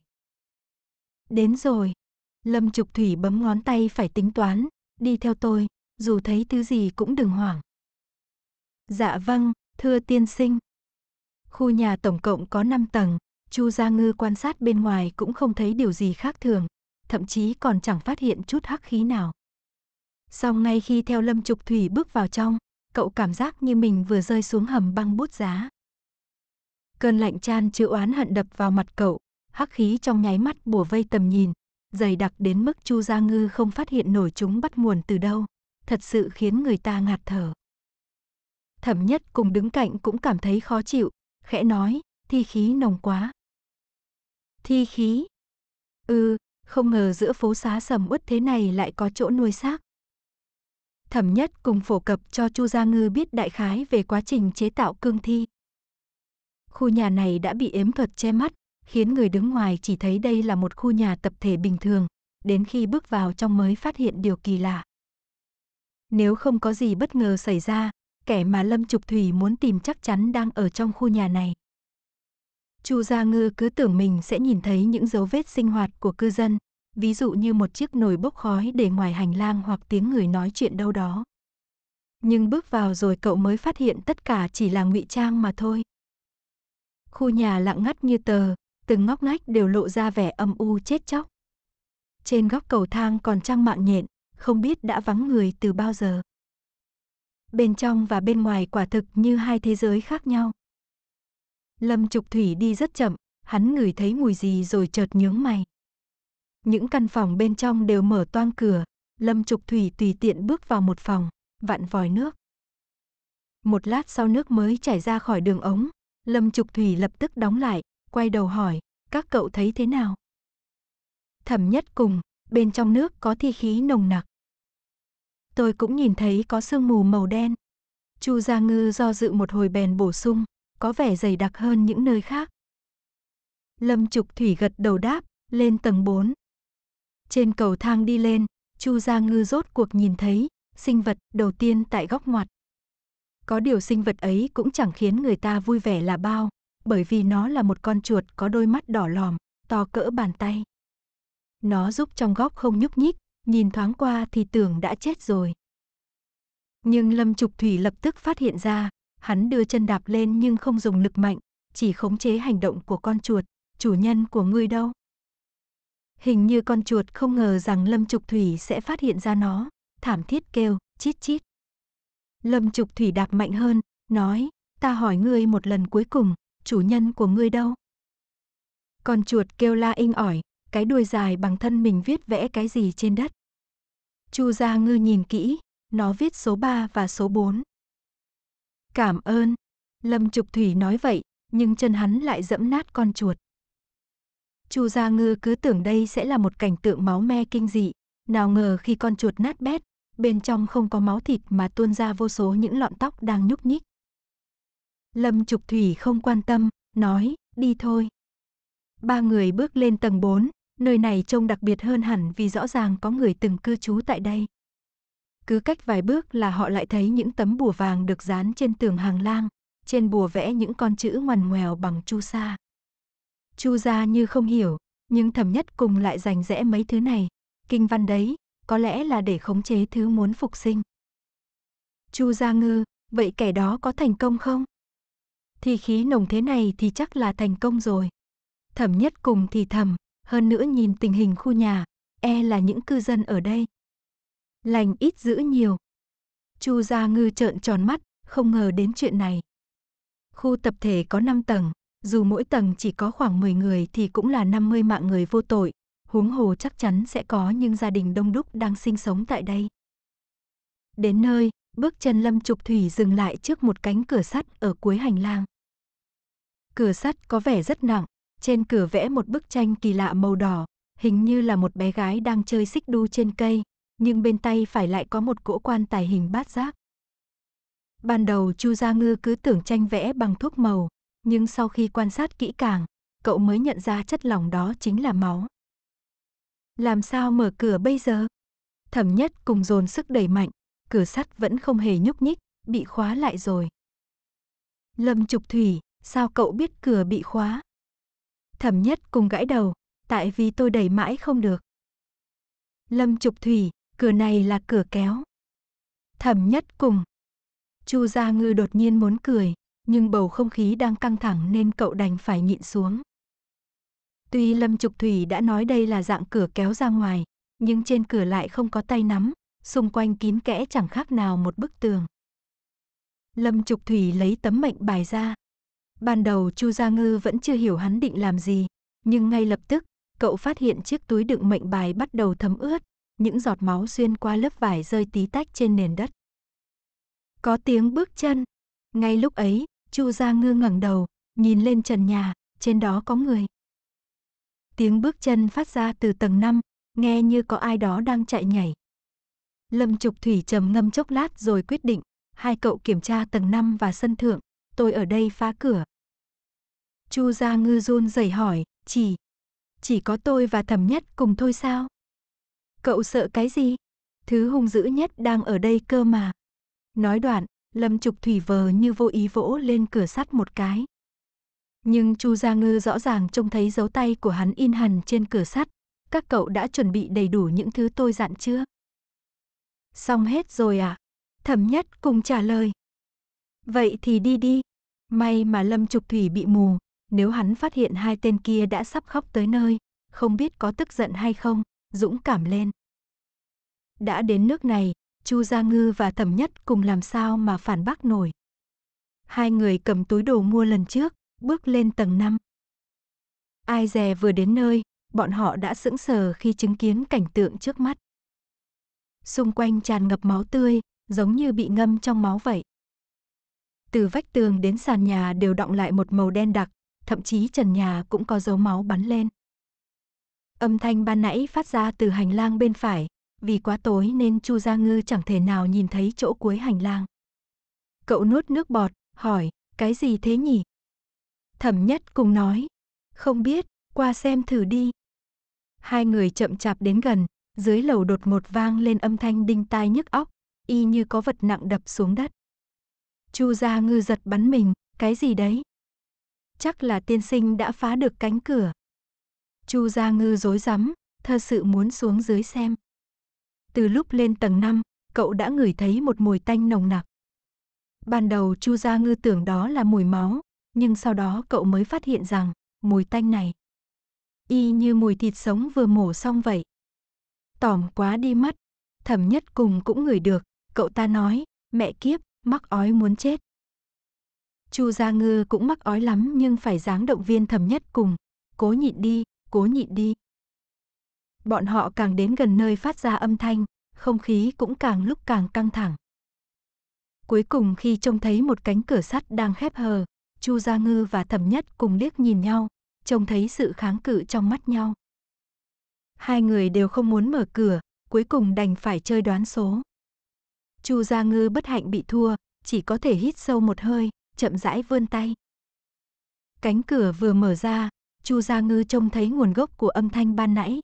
Speaker 1: Đến rồi. Lâm Trục Thủy bấm ngón tay phải tính toán, đi theo tôi, dù thấy thứ gì cũng đừng hoảng. Dạ vâng, thưa tiên sinh. Khu nhà tổng cộng có 5 tầng, Chu Gia Ngư quan sát bên ngoài cũng không thấy điều gì khác thường, thậm chí còn chẳng phát hiện chút hắc khí nào. sau ngay khi theo Lâm Trục Thủy bước vào trong, cậu cảm giác như mình vừa rơi xuống hầm băng bút giá. Cơn lạnh chan chứa oán hận đập vào mặt cậu, hắc khí trong nháy mắt bùa vây tầm nhìn, dày đặc đến mức Chu Gia Ngư không phát hiện nổi chúng bắt nguồn từ đâu, thật sự khiến người ta ngạt thở. Thẩm nhất cùng đứng cạnh cũng cảm thấy khó chịu, khẽ nói, thi khí nồng quá. Thi khí? Ừ, không ngờ giữa phố xá sầm uất thế này lại có chỗ nuôi xác. Thẩm nhất cùng phổ cập cho Chu Gia Ngư biết đại khái về quá trình chế tạo cương thi. Khu nhà này đã bị ếm thuật che mắt, khiến người đứng ngoài chỉ thấy đây là một khu nhà tập thể bình thường, đến khi bước vào trong mới phát hiện điều kỳ lạ. Nếu không có gì bất ngờ xảy ra, kẻ mà Lâm Trục Thủy muốn tìm chắc chắn đang ở trong khu nhà này. Chu Gia Ngư cứ tưởng mình sẽ nhìn thấy những dấu vết sinh hoạt của cư dân, ví dụ như một chiếc nồi bốc khói để ngoài hành lang hoặc tiếng người nói chuyện đâu đó. Nhưng bước vào rồi cậu mới phát hiện tất cả chỉ là ngụy trang mà thôi. Khu nhà lặng ngắt như tờ, từng ngóc ngách đều lộ ra vẻ âm u chết chóc. Trên góc cầu thang còn trăng mạng nhện, không biết đã vắng người từ bao giờ. Bên trong và bên ngoài quả thực như hai thế giới khác nhau. Lâm Trục Thủy đi rất chậm, hắn ngửi thấy mùi gì rồi chợt nhướng mày. Những căn phòng bên trong đều mở toang cửa, Lâm Trục Thủy tùy tiện bước vào một phòng, vặn vòi nước. Một lát sau nước mới chảy ra khỏi đường ống, Lâm Trục Thủy lập tức đóng lại, quay đầu hỏi, các cậu thấy thế nào? Thẩm nhất cùng, bên trong nước có thi khí nồng nặc. Tôi cũng nhìn thấy có sương mù màu đen. Chu Gia Ngư do dự một hồi bèn bổ sung, có vẻ dày đặc hơn những nơi khác. Lâm Trục Thủy gật đầu đáp, lên tầng 4. Trên cầu thang đi lên, Chu Gia Ngư rốt cuộc nhìn thấy sinh vật đầu tiên tại góc ngoặt. Có điều sinh vật ấy cũng chẳng khiến người ta vui vẻ là bao, bởi vì nó là một con chuột có đôi mắt đỏ lòm, to cỡ bàn tay. Nó giúp trong góc không nhúc nhích, nhìn thoáng qua thì tưởng đã chết rồi. Nhưng Lâm Trục Thủy lập tức phát hiện ra, hắn đưa chân đạp lên nhưng không dùng lực mạnh, chỉ khống chế hành động của con chuột, chủ nhân của ngươi đâu. Hình như con chuột không ngờ rằng Lâm Trục Thủy sẽ phát hiện ra nó, thảm thiết kêu, chít chít. Lâm Trục Thủy đạp mạnh hơn, nói, ta hỏi ngươi một lần cuối cùng, chủ nhân của ngươi đâu? Con chuột kêu la inh ỏi, cái đuôi dài bằng thân mình viết vẽ cái gì trên đất. Chu Gia Ngư nhìn kỹ, nó viết số 3 và số 4. Cảm ơn, Lâm Trục Thủy nói vậy, nhưng chân hắn lại dẫm nát con chuột. Chu Gia Ngư cứ tưởng đây sẽ là một cảnh tượng máu me kinh dị, nào ngờ khi con chuột nát bét, bên trong không có máu thịt mà tuôn ra vô số những lọn tóc đang nhúc nhích. Lâm Trục Thủy không quan tâm, nói, đi thôi. Ba người bước lên tầng 4, nơi này trông đặc biệt hơn hẳn vì rõ ràng có người từng cư trú tại đây. Cứ cách vài bước là họ lại thấy những tấm bùa vàng được dán trên tường hàng lang, trên bùa vẽ những con chữ ngoằn ngoèo bằng chu sa. Chu gia như không hiểu, nhưng thầm nhất cùng lại giành rẽ mấy thứ này, kinh văn đấy, có lẽ là để khống chế thứ muốn phục sinh. Chu gia ngư, vậy kẻ đó có thành công không? thì khí nồng thế này thì chắc là thành công rồi. Thẩm nhất cùng thì thầm, hơn nữa nhìn tình hình khu nhà, e là những cư dân ở đây. Lành ít giữ nhiều. Chu Gia Ngư trợn tròn mắt, không ngờ đến chuyện này. Khu tập thể có 5 tầng, dù mỗi tầng chỉ có khoảng 10 người thì cũng là 50 mạng người vô tội, huống hồ chắc chắn sẽ có những gia đình đông đúc đang sinh sống tại đây. Đến nơi, bước chân Lâm Trục Thủy dừng lại trước một cánh cửa sắt ở cuối hành lang. Cửa sắt có vẻ rất nặng, trên cửa vẽ một bức tranh kỳ lạ màu đỏ, hình như là một bé gái đang chơi xích đu trên cây, nhưng bên tay phải lại có một cỗ quan tài hình bát giác. Ban đầu Chu Gia Ngư cứ tưởng tranh vẽ bằng thuốc màu, nhưng sau khi quan sát kỹ càng, cậu mới nhận ra chất lỏng đó chính là máu. Làm sao mở cửa bây giờ? Thẩm nhất cùng dồn sức đẩy mạnh, cửa sắt vẫn không hề nhúc nhích, bị khóa lại rồi. Lâm Trục Thủy, sao cậu biết cửa bị khóa? Thẩm nhất cùng gãi đầu, tại vì tôi đẩy mãi không được. Lâm Trục Thủy, cửa này là cửa kéo. Thẩm nhất cùng. Chu Gia Ngư đột nhiên muốn cười, nhưng bầu không khí đang căng thẳng nên cậu đành phải nhịn xuống. Tuy Lâm Trục Thủy đã nói đây là dạng cửa kéo ra ngoài, nhưng trên cửa lại không có tay nắm, xung quanh kín kẽ chẳng khác nào một bức tường. Lâm Trục Thủy lấy tấm mệnh bài ra, Ban đầu Chu Gia Ngư vẫn chưa hiểu hắn định làm gì, nhưng ngay lập tức, cậu phát hiện chiếc túi đựng mệnh bài bắt đầu thấm ướt, những giọt máu xuyên qua lớp vải rơi tí tách trên nền đất. Có tiếng bước chân. Ngay lúc ấy, Chu Gia Ngư ngẩng đầu, nhìn lên trần nhà, trên đó có người. Tiếng bước chân phát ra từ tầng 5, nghe như có ai đó đang chạy nhảy. Lâm Trục Thủy trầm ngâm chốc lát rồi quyết định, hai cậu kiểm tra tầng 5 và sân thượng, tôi ở đây phá cửa. Chu Gia Ngư run rẩy hỏi, chỉ, chỉ có tôi và thẩm nhất cùng thôi sao? Cậu sợ cái gì? Thứ hung dữ nhất đang ở đây cơ mà. Nói đoạn, Lâm Trục Thủy vờ như vô ý vỗ lên cửa sắt một cái. Nhưng Chu Gia Ngư rõ ràng trông thấy dấu tay của hắn in hằn trên cửa sắt. Các cậu đã chuẩn bị đầy đủ những thứ tôi dặn chưa? Xong hết rồi à? Thẩm nhất cùng trả lời. Vậy thì đi đi. May mà Lâm Trục Thủy bị mù, nếu hắn phát hiện hai tên kia đã sắp khóc tới nơi, không biết có tức giận hay không, dũng cảm lên. Đã đến nước này, Chu Gia Ngư và Thẩm Nhất cùng làm sao mà phản bác nổi. Hai người cầm túi đồ mua lần trước, bước lên tầng 5. Ai dè vừa đến nơi, bọn họ đã sững sờ khi chứng kiến cảnh tượng trước mắt. Xung quanh tràn ngập máu tươi, giống như bị ngâm trong máu vậy từ vách tường đến sàn nhà đều đọng lại một màu đen đặc, thậm chí trần nhà cũng có dấu máu bắn lên. Âm thanh ban nãy phát ra từ hành lang bên phải, vì quá tối nên Chu Gia Ngư chẳng thể nào nhìn thấy chỗ cuối hành lang. Cậu nuốt nước bọt, hỏi, cái gì thế nhỉ? Thẩm nhất cùng nói, không biết, qua xem thử đi. Hai người chậm chạp đến gần, dưới lầu đột một vang lên âm thanh đinh tai nhức óc, y như có vật nặng đập xuống đất. Chu Gia Ngư giật bắn mình, cái gì đấy? Chắc là tiên sinh đã phá được cánh cửa. Chu Gia Ngư rối rắm, thật sự muốn xuống dưới xem. Từ lúc lên tầng 5, cậu đã ngửi thấy một mùi tanh nồng nặc. Ban đầu Chu Gia Ngư tưởng đó là mùi máu, nhưng sau đó cậu mới phát hiện rằng mùi tanh này y như mùi thịt sống vừa mổ xong vậy. Tỏm quá đi mất, thẩm nhất cùng cũng ngửi được, cậu ta nói, mẹ kiếp, mắc ói muốn chết. Chu Gia Ngư cũng mắc ói lắm nhưng phải dáng động viên thầm nhất cùng, cố nhịn đi, cố nhịn đi. Bọn họ càng đến gần nơi phát ra âm thanh, không khí cũng càng lúc càng căng thẳng. Cuối cùng khi trông thấy một cánh cửa sắt đang khép hờ, Chu Gia Ngư và Thẩm Nhất cùng liếc nhìn nhau, trông thấy sự kháng cự trong mắt nhau. Hai người đều không muốn mở cửa, cuối cùng đành phải chơi đoán số. Chu Gia Ngư bất hạnh bị thua, chỉ có thể hít sâu một hơi, chậm rãi vươn tay. Cánh cửa vừa mở ra, Chu Gia Ngư trông thấy nguồn gốc của âm thanh ban nãy.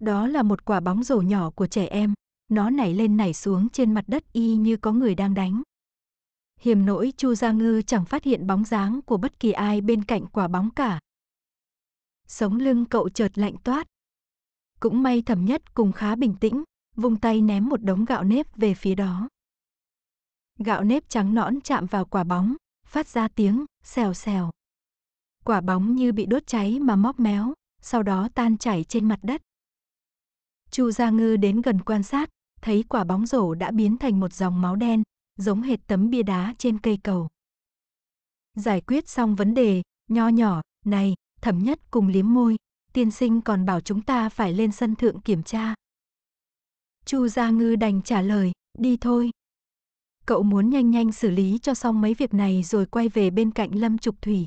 Speaker 1: Đó là một quả bóng rổ nhỏ của trẻ em, nó nảy lên nảy xuống trên mặt đất y như có người đang đánh. Hiểm nỗi Chu Gia Ngư chẳng phát hiện bóng dáng của bất kỳ ai bên cạnh quả bóng cả. Sống lưng cậu chợt lạnh toát. Cũng may thẩm nhất cùng khá bình tĩnh, vung tay ném một đống gạo nếp về phía đó. Gạo nếp trắng nõn chạm vào quả bóng, phát ra tiếng xèo xèo. Quả bóng như bị đốt cháy mà móc méo, sau đó tan chảy trên mặt đất. Chu Gia Ngư đến gần quan sát, thấy quả bóng rổ đã biến thành một dòng máu đen, giống hệt tấm bia đá trên cây cầu. Giải quyết xong vấn đề, nho nhỏ, này, thẩm nhất cùng liếm môi, tiên sinh còn bảo chúng ta phải lên sân thượng kiểm tra. Chu Gia Ngư đành trả lời, đi thôi. Cậu muốn nhanh nhanh xử lý cho xong mấy việc này rồi quay về bên cạnh Lâm Trục Thủy.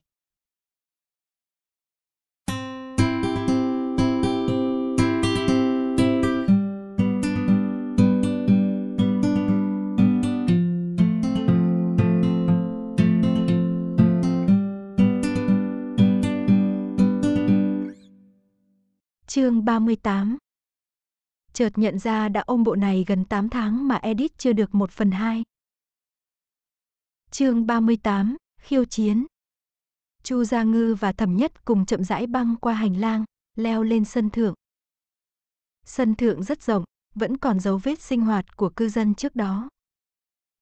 Speaker 1: Chương 38 chợt nhận ra đã ôm bộ này gần 8 tháng mà edit chưa được 1 phần 2. Chương 38, khiêu chiến. Chu Gia Ngư và Thẩm Nhất cùng chậm rãi băng qua hành lang, leo lên sân thượng. Sân thượng rất rộng, vẫn còn dấu vết sinh hoạt của cư dân trước đó.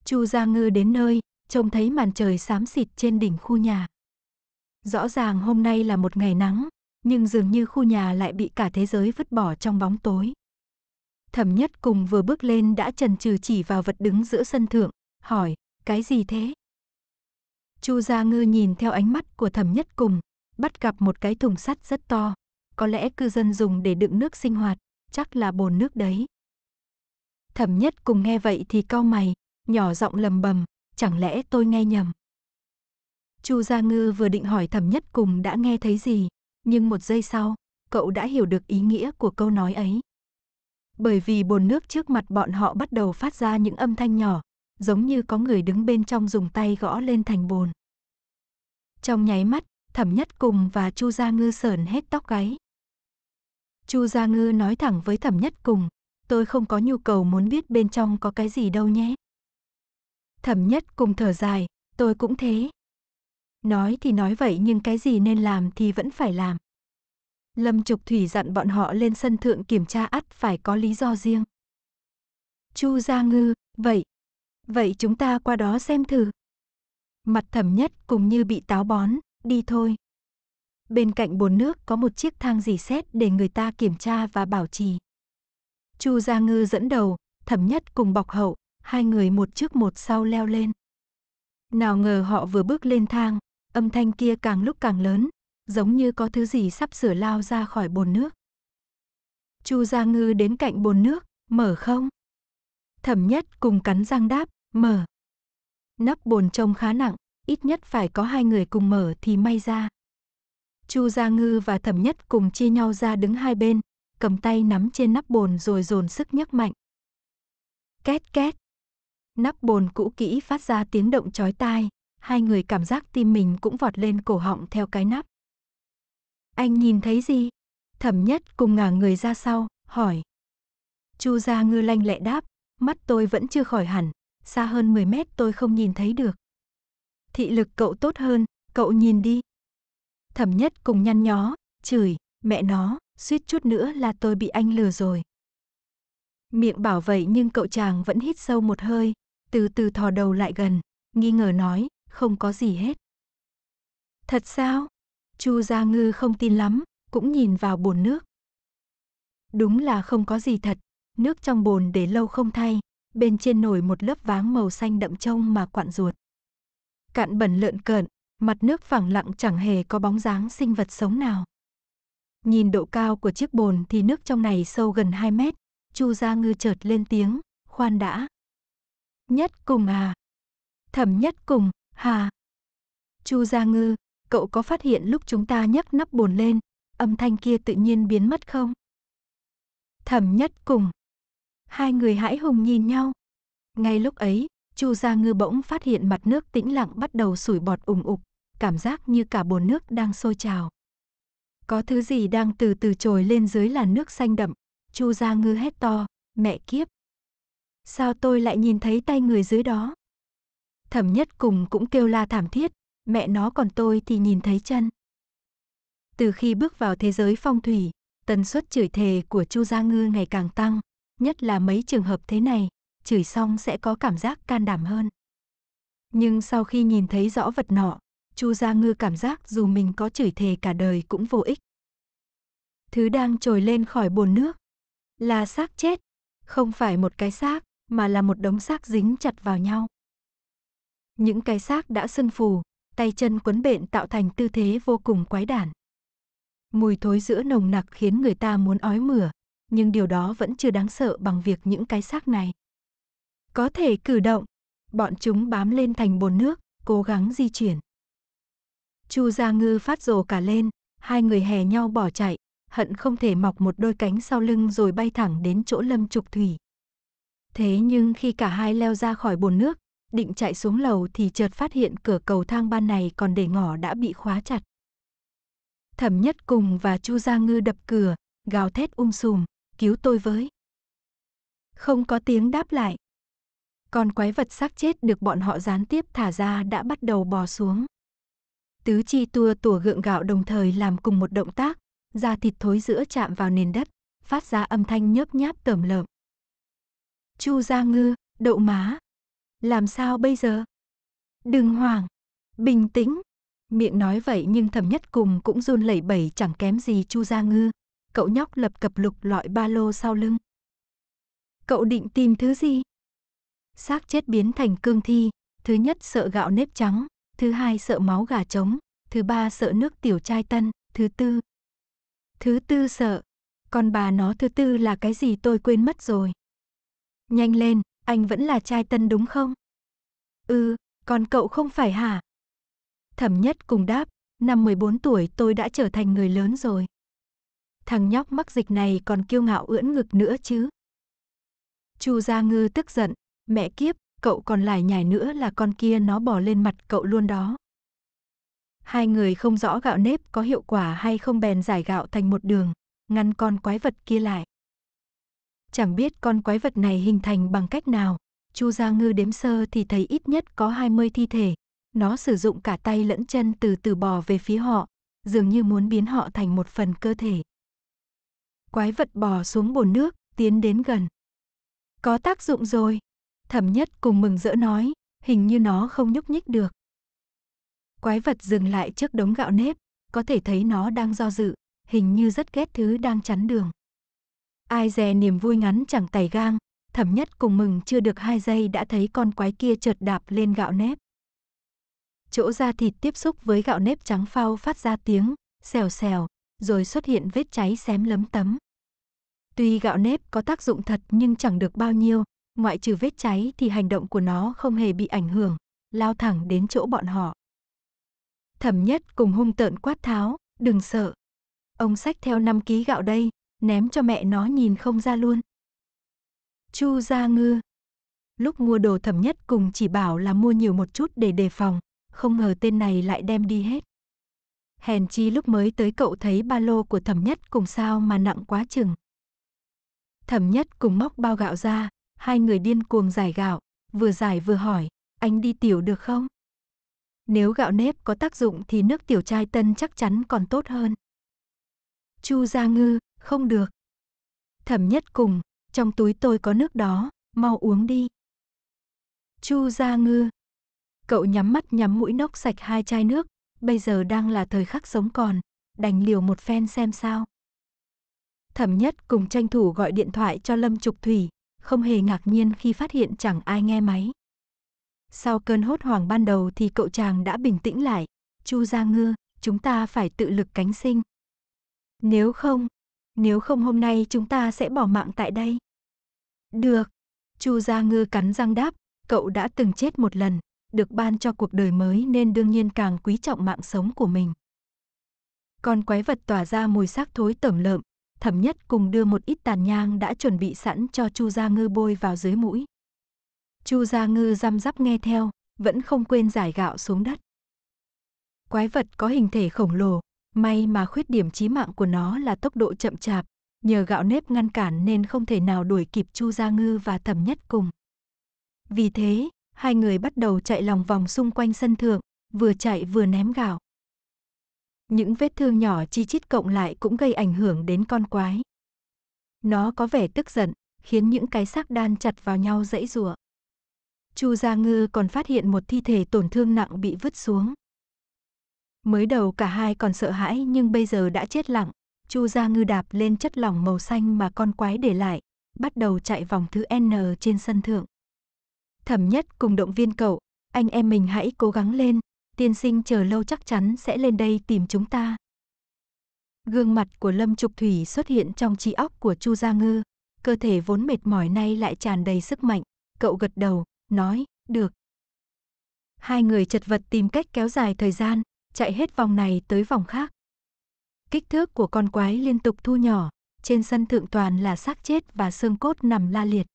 Speaker 1: Chu Gia Ngư đến nơi, trông thấy màn trời xám xịt trên đỉnh khu nhà. Rõ ràng hôm nay là một ngày nắng, nhưng dường như khu nhà lại bị cả thế giới vứt bỏ trong bóng tối. Thẩm nhất cùng vừa bước lên đã trần trừ chỉ vào vật đứng giữa sân thượng, hỏi, cái gì thế? Chu Gia Ngư nhìn theo ánh mắt của thẩm nhất cùng, bắt gặp một cái thùng sắt rất to. Có lẽ cư dân dùng để đựng nước sinh hoạt, chắc là bồn nước đấy. Thẩm nhất cùng nghe vậy thì cau mày, nhỏ giọng lầm bầm, chẳng lẽ tôi nghe nhầm. Chu Gia Ngư vừa định hỏi thẩm nhất cùng đã nghe thấy gì, nhưng một giây sau, cậu đã hiểu được ý nghĩa của câu nói ấy bởi vì bồn nước trước mặt bọn họ bắt đầu phát ra những âm thanh nhỏ, giống như có người đứng bên trong dùng tay gõ lên thành bồn. Trong nháy mắt, Thẩm Nhất Cùng và Chu Gia Ngư sờn hết tóc gáy. Chu Gia Ngư nói thẳng với Thẩm Nhất Cùng, tôi không có nhu cầu muốn biết bên trong có cái gì đâu nhé. Thẩm Nhất Cùng thở dài, tôi cũng thế. Nói thì nói vậy nhưng cái gì nên làm thì vẫn phải làm. Lâm Trục Thủy dặn bọn họ lên sân thượng kiểm tra ắt phải có lý do riêng. Chu Gia Ngư, vậy, vậy chúng ta qua đó xem thử. Mặt thẩm nhất cùng như bị táo bón, đi thôi. Bên cạnh bồn nước có một chiếc thang dì xét để người ta kiểm tra và bảo trì. Chu Gia Ngư dẫn đầu, thẩm nhất cùng bọc hậu, hai người một trước một sau leo lên. Nào ngờ họ vừa bước lên thang, âm thanh kia càng lúc càng lớn, giống như có thứ gì sắp sửa lao ra khỏi bồn nước. Chu Gia Ngư đến cạnh bồn nước, mở không? Thẩm nhất cùng cắn răng đáp, mở. Nắp bồn trông khá nặng, ít nhất phải có hai người cùng mở thì may ra. Chu Gia Ngư và Thẩm Nhất cùng chia nhau ra đứng hai bên, cầm tay nắm trên nắp bồn rồi dồn sức nhấc mạnh. Két két. Nắp bồn cũ kỹ phát ra tiếng động chói tai, hai người cảm giác tim mình cũng vọt lên cổ họng theo cái nắp. Anh nhìn thấy gì? Thẩm nhất cùng ngả người ra sau, hỏi. Chu Gia Ngư lanh lẹ đáp, mắt tôi vẫn chưa khỏi hẳn, xa hơn 10 mét tôi không nhìn thấy được. Thị lực cậu tốt hơn, cậu nhìn đi. Thẩm nhất cùng nhăn nhó, chửi, mẹ nó, suýt chút nữa là tôi bị anh lừa rồi. Miệng bảo vậy nhưng cậu chàng vẫn hít sâu một hơi, từ từ thò đầu lại gần, nghi ngờ nói, không có gì hết. Thật sao? Chu Gia Ngư không tin lắm, cũng nhìn vào bồn nước. Đúng là không có gì thật, nước trong bồn để lâu không thay, bên trên nổi một lớp váng màu xanh đậm trông mà quặn ruột. Cạn bẩn lợn cợn, mặt nước phẳng lặng chẳng hề có bóng dáng sinh vật sống nào. Nhìn độ cao của chiếc bồn thì nước trong này sâu gần 2 mét, Chu Gia Ngư chợt lên tiếng, khoan đã. Nhất cùng à. Thẩm nhất cùng, hà. Chu Gia Ngư, Cậu có phát hiện lúc chúng ta nhấc nắp bồn lên, âm thanh kia tự nhiên biến mất không? Thẩm nhất cùng. Hai người hãi hùng nhìn nhau. Ngay lúc ấy, Chu Gia Ngư bỗng phát hiện mặt nước tĩnh lặng bắt đầu sủi bọt ủng ục, cảm giác như cả bồn nước đang sôi trào. Có thứ gì đang từ từ trồi lên dưới làn nước xanh đậm, Chu Gia Ngư hét to, mẹ kiếp. Sao tôi lại nhìn thấy tay người dưới đó? Thẩm nhất cùng cũng kêu la thảm thiết, mẹ nó còn tôi thì nhìn thấy chân. Từ khi bước vào thế giới phong thủy, tần suất chửi thề của Chu Gia Ngư ngày càng tăng, nhất là mấy trường hợp thế này, chửi xong sẽ có cảm giác can đảm hơn. Nhưng sau khi nhìn thấy rõ vật nọ, Chu Gia Ngư cảm giác dù mình có chửi thề cả đời cũng vô ích. Thứ đang trồi lên khỏi bồn nước là xác chết, không phải một cái xác mà là một đống xác dính chặt vào nhau. Những cái xác đã sưng phù, tay chân quấn bện tạo thành tư thế vô cùng quái đản. Mùi thối giữa nồng nặc khiến người ta muốn ói mửa, nhưng điều đó vẫn chưa đáng sợ bằng việc những cái xác này. Có thể cử động, bọn chúng bám lên thành bồn nước, cố gắng di chuyển. Chu Gia Ngư phát rồ cả lên, hai người hè nhau bỏ chạy, hận không thể mọc một đôi cánh sau lưng rồi bay thẳng đến chỗ Lâm Trục Thủy. Thế nhưng khi cả hai leo ra khỏi bồn nước, định chạy xuống lầu thì chợt phát hiện cửa cầu thang ban này còn để ngỏ đã bị khóa chặt. Thẩm Nhất Cùng và Chu Gia Ngư đập cửa, gào thét um sùm, cứu tôi với. Không có tiếng đáp lại. Con quái vật xác chết được bọn họ gián tiếp thả ra đã bắt đầu bò xuống. Tứ chi tua tủa gượng gạo đồng thời làm cùng một động tác, da thịt thối giữa chạm vào nền đất, phát ra âm thanh nhớp nháp tởm lợm. Chu Gia Ngư, đậu má, làm sao bây giờ? Đừng hoảng, bình tĩnh. Miệng nói vậy nhưng thầm nhất cùng cũng run lẩy bẩy chẳng kém gì Chu Gia Ngư. Cậu nhóc lập cập lục lọi ba lô sau lưng. Cậu định tìm thứ gì? Xác chết biến thành cương thi, thứ nhất sợ gạo nếp trắng, thứ hai sợ máu gà trống, thứ ba sợ nước tiểu chai tân, thứ tư. Thứ tư sợ, còn bà nó thứ tư là cái gì tôi quên mất rồi. Nhanh lên, anh vẫn là trai tân đúng không? Ừ, còn cậu không phải hả? Thẩm nhất cùng đáp, năm 14 tuổi tôi đã trở thành người lớn rồi. Thằng nhóc mắc dịch này còn kiêu ngạo ưỡn ngực nữa chứ. Chu Gia Ngư tức giận, mẹ kiếp, cậu còn lại nhảy nữa là con kia nó bỏ lên mặt cậu luôn đó. Hai người không rõ gạo nếp có hiệu quả hay không bèn giải gạo thành một đường, ngăn con quái vật kia lại. Chẳng biết con quái vật này hình thành bằng cách nào. Chu Gia Ngư đếm sơ thì thấy ít nhất có 20 thi thể. Nó sử dụng cả tay lẫn chân từ từ bò về phía họ, dường như muốn biến họ thành một phần cơ thể. Quái vật bò xuống bồn nước, tiến đến gần. Có tác dụng rồi. Thẩm nhất cùng mừng rỡ nói, hình như nó không nhúc nhích được. Quái vật dừng lại trước đống gạo nếp, có thể thấy nó đang do dự, hình như rất ghét thứ đang chắn đường. Ai dè niềm vui ngắn chẳng tày gang, thẩm nhất cùng mừng chưa được hai giây đã thấy con quái kia chợt đạp lên gạo nếp. Chỗ da thịt tiếp xúc với gạo nếp trắng phao phát ra tiếng, xèo xèo, rồi xuất hiện vết cháy xém lấm tấm. Tuy gạo nếp có tác dụng thật nhưng chẳng được bao nhiêu, ngoại trừ vết cháy thì hành động của nó không hề bị ảnh hưởng, lao thẳng đến chỗ bọn họ. Thẩm nhất cùng hung tợn quát tháo, đừng sợ. Ông sách theo 5 ký gạo đây, ném cho mẹ nó nhìn không ra luôn. Chu Gia Ngư Lúc mua đồ thẩm nhất cùng chỉ bảo là mua nhiều một chút để đề phòng, không ngờ tên này lại đem đi hết. Hèn chi lúc mới tới cậu thấy ba lô của thẩm nhất cùng sao mà nặng quá chừng. Thẩm nhất cùng móc bao gạo ra, hai người điên cuồng giải gạo, vừa giải vừa hỏi, anh đi tiểu được không? Nếu gạo nếp có tác dụng thì nước tiểu chai tân chắc chắn còn tốt hơn. Chu Gia Ngư, không được. Thẩm nhất cùng, trong túi tôi có nước đó, mau uống đi. Chu Gia Ngư. Cậu nhắm mắt nhắm mũi nốc sạch hai chai nước, bây giờ đang là thời khắc sống còn, đành liều một phen xem sao. Thẩm nhất cùng tranh thủ gọi điện thoại cho Lâm Trục Thủy, không hề ngạc nhiên khi phát hiện chẳng ai nghe máy. Sau cơn hốt hoảng ban đầu thì cậu chàng đã bình tĩnh lại, Chu Gia Ngư, chúng ta phải tự lực cánh sinh. Nếu không, nếu không hôm nay chúng ta sẽ bỏ mạng tại đây. Được. Chu Gia Ngư cắn răng đáp, cậu đã từng chết một lần, được ban cho cuộc đời mới nên đương nhiên càng quý trọng mạng sống của mình. Con quái vật tỏa ra mùi xác thối tẩm lợm, thẩm nhất cùng đưa một ít tàn nhang đã chuẩn bị sẵn cho Chu Gia Ngư bôi vào dưới mũi. Chu Gia Ngư răm rắp nghe theo, vẫn không quên giải gạo xuống đất. Quái vật có hình thể khổng lồ, May mà khuyết điểm chí mạng của nó là tốc độ chậm chạp, nhờ gạo nếp ngăn cản nên không thể nào đuổi kịp Chu Gia Ngư và Thẩm Nhất Cùng. Vì thế, hai người bắt đầu chạy lòng vòng xung quanh sân thượng, vừa chạy vừa ném gạo. Những vết thương nhỏ chi chít cộng lại cũng gây ảnh hưởng đến con quái. Nó có vẻ tức giận, khiến những cái xác đan chặt vào nhau dãy rủa. Chu Gia Ngư còn phát hiện một thi thể tổn thương nặng bị vứt xuống. Mới đầu cả hai còn sợ hãi nhưng bây giờ đã chết lặng. Chu Gia Ngư đạp lên chất lỏng màu xanh mà con quái để lại, bắt đầu chạy vòng thứ N trên sân thượng. Thẩm nhất cùng động viên cậu, anh em mình hãy cố gắng lên, tiên sinh chờ lâu chắc chắn sẽ lên đây tìm chúng ta. Gương mặt của Lâm Trục Thủy xuất hiện trong trí óc của Chu Gia Ngư, cơ thể vốn mệt mỏi nay lại tràn đầy sức mạnh, cậu gật đầu, nói, được. Hai người chật vật tìm cách kéo dài thời gian, chạy hết vòng này tới vòng khác. Kích thước của con quái liên tục thu nhỏ, trên sân thượng toàn là xác chết và xương cốt nằm la liệt.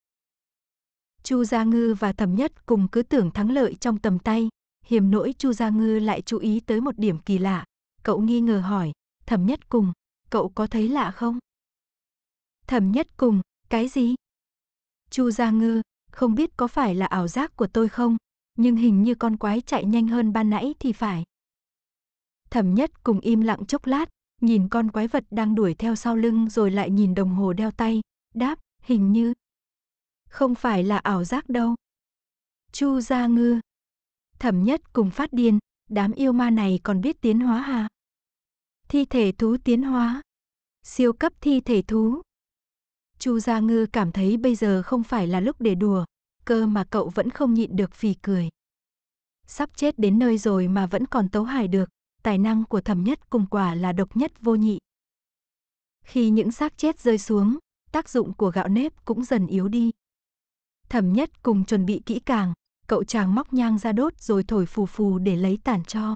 Speaker 1: Chu Gia Ngư và Thẩm Nhất cùng cứ tưởng thắng lợi trong tầm tay, hiểm nỗi Chu Gia Ngư lại chú ý tới một điểm kỳ lạ, cậu nghi ngờ hỏi, Thẩm Nhất cùng, cậu có thấy lạ không? Thẩm Nhất cùng, cái gì? Chu Gia Ngư, không biết có phải là ảo giác của tôi không, nhưng hình như con quái chạy nhanh hơn ban nãy thì phải. Thẩm nhất cùng im lặng chốc lát, nhìn con quái vật đang đuổi theo sau lưng rồi lại nhìn đồng hồ đeo tay, đáp, hình như. Không phải là ảo giác đâu. Chu Gia Ngư. Thẩm nhất cùng phát điên, đám yêu ma này còn biết tiến hóa hà. Thi thể thú tiến hóa. Siêu cấp thi thể thú. Chu Gia Ngư cảm thấy bây giờ không phải là lúc để đùa, cơ mà cậu vẫn không nhịn được phì cười. Sắp chết đến nơi rồi mà vẫn còn tấu hài được, tài năng của thẩm nhất cùng quả là độc nhất vô nhị. Khi những xác chết rơi xuống, tác dụng của gạo nếp cũng dần yếu đi. Thẩm nhất cùng chuẩn bị kỹ càng, cậu chàng móc nhang ra đốt rồi thổi phù phù để lấy tàn cho.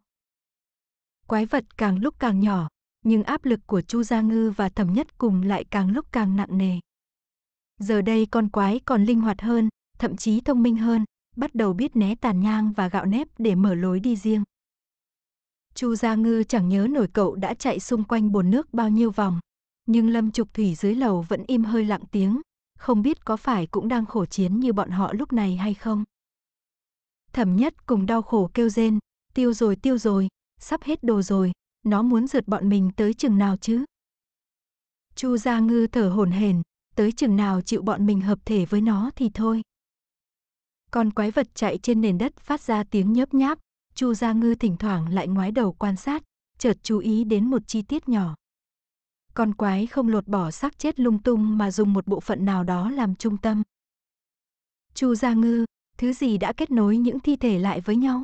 Speaker 1: Quái vật càng lúc càng nhỏ, nhưng áp lực của Chu Gia Ngư và Thẩm Nhất cùng lại càng lúc càng nặng nề. Giờ đây con quái còn linh hoạt hơn, thậm chí thông minh hơn, bắt đầu biết né tàn nhang và gạo nếp để mở lối đi riêng. Chu Gia Ngư chẳng nhớ nổi cậu đã chạy xung quanh bồn nước bao nhiêu vòng, nhưng Lâm Trục Thủy dưới lầu vẫn im hơi lặng tiếng, không biết có phải cũng đang khổ chiến như bọn họ lúc này hay không. Thẩm Nhất cùng đau khổ kêu rên, tiêu rồi tiêu rồi, sắp hết đồ rồi, nó muốn rượt bọn mình tới chừng nào chứ? Chu Gia Ngư thở hổn hển, tới chừng nào chịu bọn mình hợp thể với nó thì thôi. Con quái vật chạy trên nền đất phát ra tiếng nhớp nháp, Chu Gia Ngư thỉnh thoảng lại ngoái đầu quan sát, chợt chú ý đến một chi tiết nhỏ. Con quái không lột bỏ xác chết lung tung mà dùng một bộ phận nào đó làm trung tâm. Chu Gia Ngư, thứ gì đã kết nối những thi thể lại với nhau?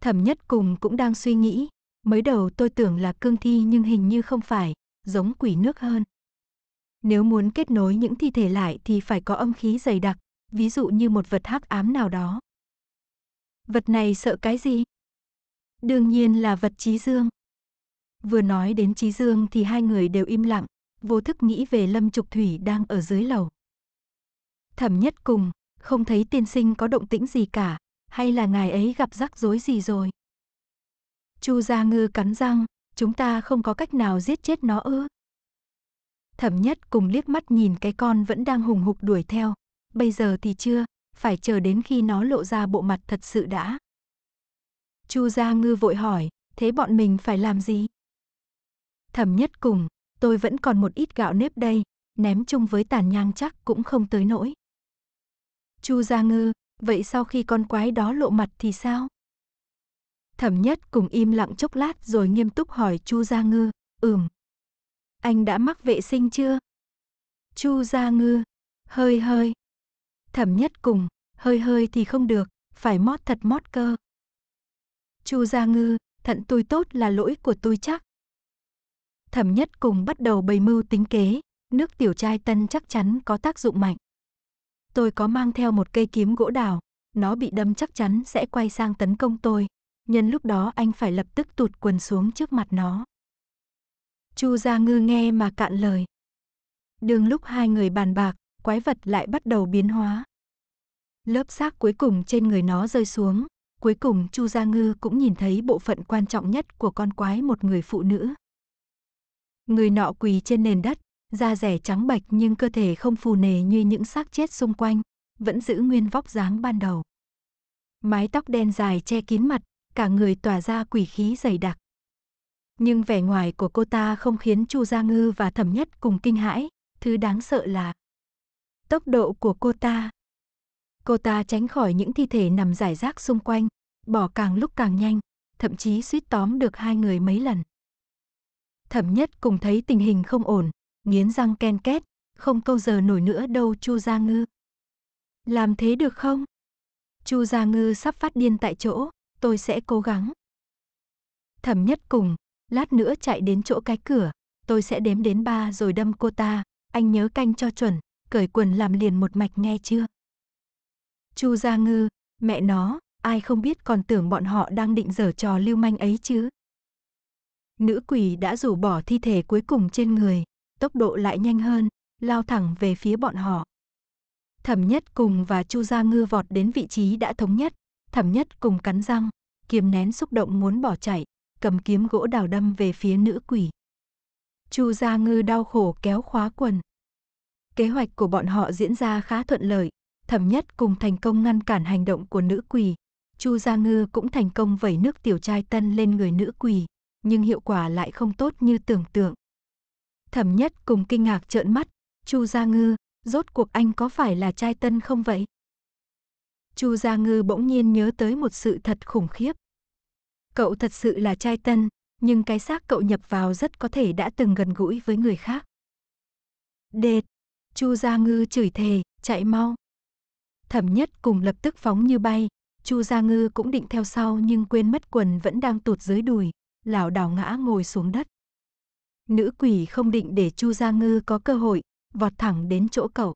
Speaker 1: Thẩm nhất cùng cũng đang suy nghĩ, mới đầu tôi tưởng là cương thi nhưng hình như không phải, giống quỷ nước hơn. Nếu muốn kết nối những thi thể lại thì phải có âm khí dày đặc, ví dụ như một vật hắc ám nào đó. Vật này sợ cái gì? Đương nhiên là vật trí dương. Vừa nói đến trí dương thì hai người đều im lặng, vô thức nghĩ về Lâm Trục Thủy đang ở dưới lầu. Thẩm nhất cùng, không thấy tiên sinh có động tĩnh gì cả, hay là ngài ấy gặp rắc rối gì rồi? Chu Gia Ngư cắn răng, chúng ta không có cách nào giết chết nó ư? Thẩm nhất cùng liếc mắt nhìn cái con vẫn đang hùng hục đuổi theo, bây giờ thì chưa, phải chờ đến khi nó lộ ra bộ mặt thật sự đã. Chu Gia Ngư vội hỏi, thế bọn mình phải làm gì? Thẩm nhất cùng, tôi vẫn còn một ít gạo nếp đây, ném chung với tàn nhang chắc cũng không tới nỗi. Chu Gia Ngư, vậy sau khi con quái đó lộ mặt thì sao? Thẩm nhất cùng im lặng chốc lát rồi nghiêm túc hỏi Chu Gia Ngư, ừm. Anh đã mắc vệ sinh chưa? Chu Gia Ngư, hơi hơi, thẩm nhất cùng, hơi hơi thì không được, phải mót thật mót cơ. Chu Gia Ngư, thận tôi tốt là lỗi của tôi chắc. Thẩm nhất cùng bắt đầu bày mưu tính kế, nước tiểu trai tân chắc chắn có tác dụng mạnh. Tôi có mang theo một cây kiếm gỗ đào, nó bị đâm chắc chắn sẽ quay sang tấn công tôi. Nhân lúc đó anh phải lập tức tụt quần xuống trước mặt nó. Chu Gia Ngư nghe mà cạn lời. Đường lúc hai người bàn bạc, quái vật lại bắt đầu biến hóa. Lớp xác cuối cùng trên người nó rơi xuống, cuối cùng Chu Gia Ngư cũng nhìn thấy bộ phận quan trọng nhất của con quái một người phụ nữ. Người nọ quỳ trên nền đất, da rẻ trắng bạch nhưng cơ thể không phù nề như những xác chết xung quanh, vẫn giữ nguyên vóc dáng ban đầu. Mái tóc đen dài che kín mặt, cả người tỏa ra quỷ khí dày đặc. Nhưng vẻ ngoài của cô ta không khiến Chu Gia Ngư và Thẩm Nhất cùng kinh hãi, thứ đáng sợ là Tốc độ của cô ta. Cô ta tránh khỏi những thi thể nằm rải rác xung quanh, bỏ càng lúc càng nhanh, thậm chí suýt tóm được hai người mấy lần. Thẩm nhất cùng thấy tình hình không ổn, nghiến răng ken két, không câu giờ nổi nữa đâu Chu Gia Ngư. Làm thế được không? Chu Gia Ngư sắp phát điên tại chỗ, tôi sẽ cố gắng. Thẩm nhất cùng, lát nữa chạy đến chỗ cái cửa, tôi sẽ đếm đến ba rồi đâm cô ta, anh nhớ canh cho chuẩn, cởi quần làm liền một mạch nghe chưa? Chu Gia Ngư, mẹ nó, ai không biết còn tưởng bọn họ đang định dở trò lưu manh ấy chứ. Nữ quỷ đã rủ bỏ thi thể cuối cùng trên người, tốc độ lại nhanh hơn, lao thẳng về phía bọn họ. Thẩm nhất cùng và Chu Gia Ngư vọt đến vị trí đã thống nhất, thẩm nhất cùng cắn răng, kiềm nén xúc động muốn bỏ chạy, cầm kiếm gỗ đào đâm về phía nữ quỷ. Chu Gia Ngư đau khổ kéo khóa quần, Kế hoạch của bọn họ diễn ra khá thuận lợi, thẩm nhất cùng thành công ngăn cản hành động của nữ quỷ. Chu Gia Ngư cũng thành công vẩy nước tiểu trai tân lên người nữ quỷ, nhưng hiệu quả lại không tốt như tưởng tượng. Thẩm nhất cùng kinh ngạc trợn mắt, Chu Gia Ngư, rốt cuộc anh có phải là trai tân không vậy? Chu Gia Ngư bỗng nhiên nhớ tới một sự thật khủng khiếp. Cậu thật sự là trai tân, nhưng cái xác cậu nhập vào rất có thể đã từng gần gũi với người khác. Đệt, Chu Gia Ngư chửi thề, chạy mau. Thẩm nhất cùng lập tức phóng như bay, Chu Gia Ngư cũng định theo sau nhưng quên mất quần vẫn đang tụt dưới đùi, lảo đảo ngã ngồi xuống đất. Nữ quỷ không định để Chu Gia Ngư có cơ hội, vọt thẳng đến chỗ cậu.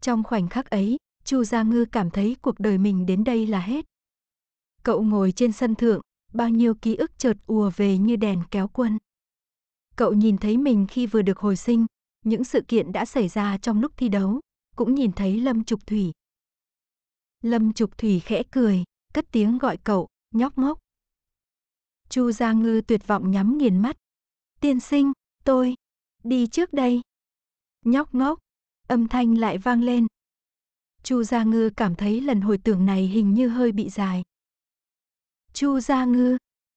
Speaker 1: Trong khoảnh khắc ấy, Chu Gia Ngư cảm thấy cuộc đời mình đến đây là hết. Cậu ngồi trên sân thượng, bao nhiêu ký ức chợt ùa về như đèn kéo quân. Cậu nhìn thấy mình khi vừa được hồi sinh, những sự kiện đã xảy ra trong lúc thi đấu, cũng nhìn thấy Lâm Trục Thủy. Lâm Trục Thủy khẽ cười, cất tiếng gọi cậu, nhóc ngốc. Chu Gia Ngư tuyệt vọng nhắm nghiền mắt. Tiên sinh, tôi, đi trước đây. Nhóc ngốc, âm thanh lại vang lên. Chu Gia Ngư cảm thấy lần hồi tưởng này hình như hơi bị dài. Chu Gia Ngư,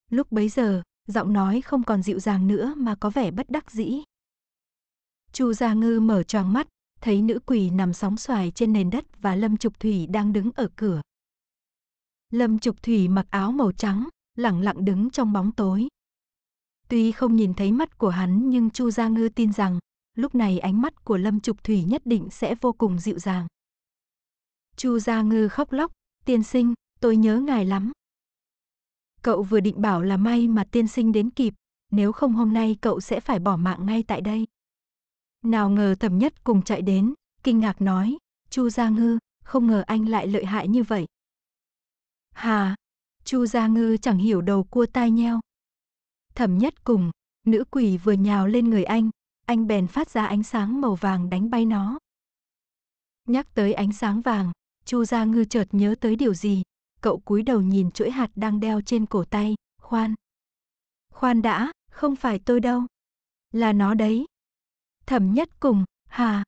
Speaker 1: lúc bấy giờ, giọng nói không còn dịu dàng nữa mà có vẻ bất đắc dĩ. Chu Gia Ngư mở tròn mắt, thấy nữ quỷ nằm sóng xoài trên nền đất và Lâm Trục Thủy đang đứng ở cửa. Lâm Trục Thủy mặc áo màu trắng, lẳng lặng đứng trong bóng tối. Tuy không nhìn thấy mắt của hắn nhưng Chu Gia Ngư tin rằng, lúc này ánh mắt của Lâm Trục Thủy nhất định sẽ vô cùng dịu dàng. Chu Gia Ngư khóc lóc, tiên sinh, tôi nhớ ngài lắm. Cậu vừa định bảo là may mà tiên sinh đến kịp, nếu không hôm nay cậu sẽ phải bỏ mạng ngay tại đây. Nào ngờ thẩm nhất cùng chạy đến, kinh ngạc nói, Chu Gia Ngư, không ngờ anh lại lợi hại như vậy. Hà, Chu Gia Ngư chẳng hiểu đầu cua tai nheo. Thẩm nhất cùng, nữ quỷ vừa nhào lên người anh, anh bèn phát ra ánh sáng màu vàng đánh bay nó. Nhắc tới ánh sáng vàng, Chu Gia Ngư chợt nhớ tới điều gì, cậu cúi đầu nhìn chuỗi hạt đang đeo trên cổ tay, khoan. Khoan đã, không phải tôi đâu. Là nó đấy, thẩm nhất cùng, hà.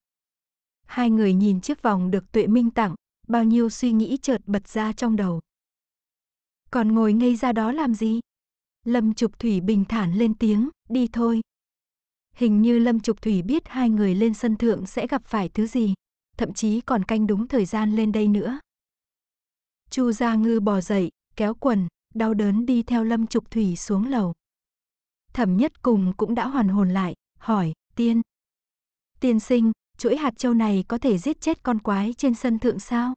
Speaker 1: Hai người nhìn chiếc vòng được tuệ minh tặng, bao nhiêu suy nghĩ chợt bật ra trong đầu. Còn ngồi ngây ra đó làm gì? Lâm Trục Thủy bình thản lên tiếng, đi thôi. Hình như Lâm Trục Thủy biết hai người lên sân thượng sẽ gặp phải thứ gì, thậm chí còn canh đúng thời gian lên đây nữa. Chu Gia Ngư bò dậy, kéo quần, đau đớn đi theo Lâm Trục Thủy xuống lầu. Thẩm Nhất Cùng cũng đã hoàn hồn lại, hỏi, tiên, Tiên sinh, chuỗi hạt châu này có thể giết chết con quái trên sân thượng sao?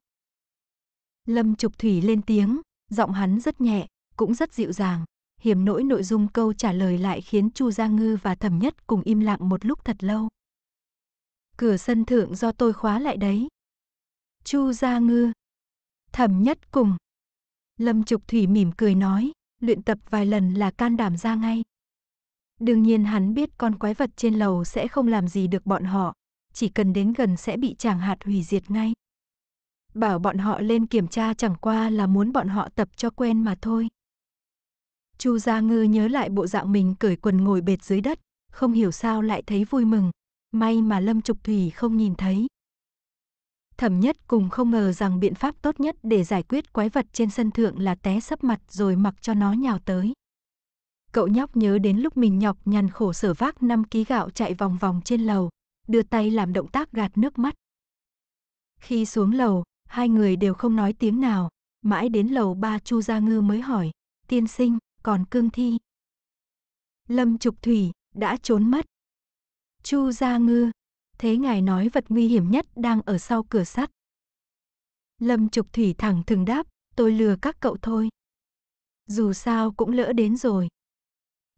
Speaker 1: Lâm Trục Thủy lên tiếng, giọng hắn rất nhẹ, cũng rất dịu dàng. Hiểm nỗi nội dung câu trả lời lại khiến Chu Gia Ngư và Thẩm Nhất cùng im lặng một lúc thật lâu. Cửa sân thượng do tôi khóa lại đấy. Chu Gia Ngư. Thẩm Nhất cùng. Lâm Trục Thủy mỉm cười nói, luyện tập vài lần là can đảm ra ngay. Đương nhiên hắn biết con quái vật trên lầu sẽ không làm gì được bọn họ, chỉ cần đến gần sẽ bị chàng hạt hủy diệt ngay. Bảo bọn họ lên kiểm tra chẳng qua là muốn bọn họ tập cho quen mà thôi. Chu Gia Ngư nhớ lại bộ dạng mình cởi quần ngồi bệt dưới đất, không hiểu sao lại thấy vui mừng, may mà Lâm Trục Thủy không nhìn thấy. Thẩm nhất cùng không ngờ rằng biện pháp tốt nhất để giải quyết quái vật trên sân thượng là té sấp mặt rồi mặc cho nó nhào tới. Cậu nhóc nhớ đến lúc mình nhọc nhằn khổ sở vác 5 ký gạo chạy vòng vòng trên lầu, đưa tay làm động tác gạt nước mắt. Khi xuống lầu, hai người đều không nói tiếng nào, mãi đến lầu ba Chu Gia Ngư mới hỏi, tiên sinh, còn cương thi. Lâm Trục Thủy, đã trốn mất. Chu Gia Ngư, thế ngài nói vật nguy hiểm nhất đang ở sau cửa sắt. Lâm Trục Thủy thẳng thừng đáp, tôi lừa các cậu thôi. Dù sao cũng lỡ đến rồi,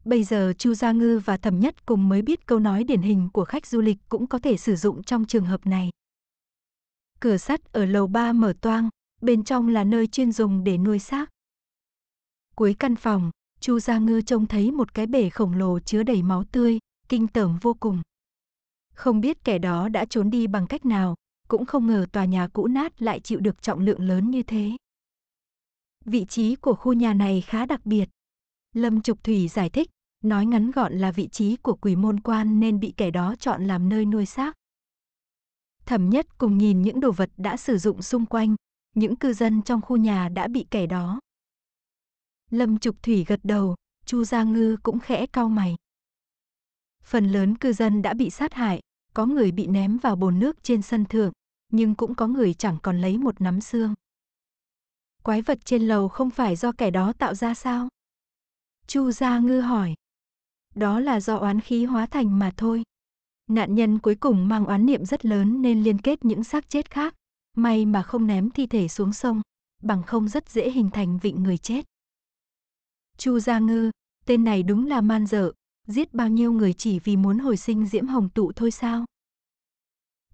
Speaker 1: Bây giờ Chu Gia Ngư và Thẩm Nhất cùng mới biết câu nói điển hình của khách du lịch cũng có thể sử dụng trong trường hợp này. Cửa sắt ở lầu 3 mở toang, bên trong là nơi chuyên dùng để nuôi xác. Cuối căn phòng, Chu Gia Ngư trông thấy một cái bể khổng lồ chứa đầy máu tươi, kinh tởm vô cùng. Không biết kẻ đó đã trốn đi bằng cách nào, cũng không ngờ tòa nhà cũ nát lại chịu được trọng lượng lớn như thế. Vị trí của khu nhà này khá đặc biệt. Lâm Trục Thủy giải thích, Nói ngắn gọn là vị trí của quỷ môn quan nên bị kẻ đó chọn làm nơi nuôi xác. Thẩm nhất cùng nhìn những đồ vật đã sử dụng xung quanh, những cư dân trong khu nhà đã bị kẻ đó. Lâm Trục Thủy gật đầu, Chu Gia Ngư cũng khẽ cau mày. Phần lớn cư dân đã bị sát hại, có người bị ném vào bồn nước trên sân thượng, nhưng cũng có người chẳng còn lấy một nắm xương. Quái vật trên lầu không phải do kẻ đó tạo ra sao? Chu Gia Ngư hỏi đó là do oán khí hóa thành mà thôi. Nạn nhân cuối cùng mang oán niệm rất lớn nên liên kết những xác chết khác, may mà không ném thi thể xuống sông, bằng không rất dễ hình thành vịnh người chết. Chu Gia Ngư, tên này đúng là man dợ, giết bao nhiêu người chỉ vì muốn hồi sinh diễm hồng tụ thôi sao?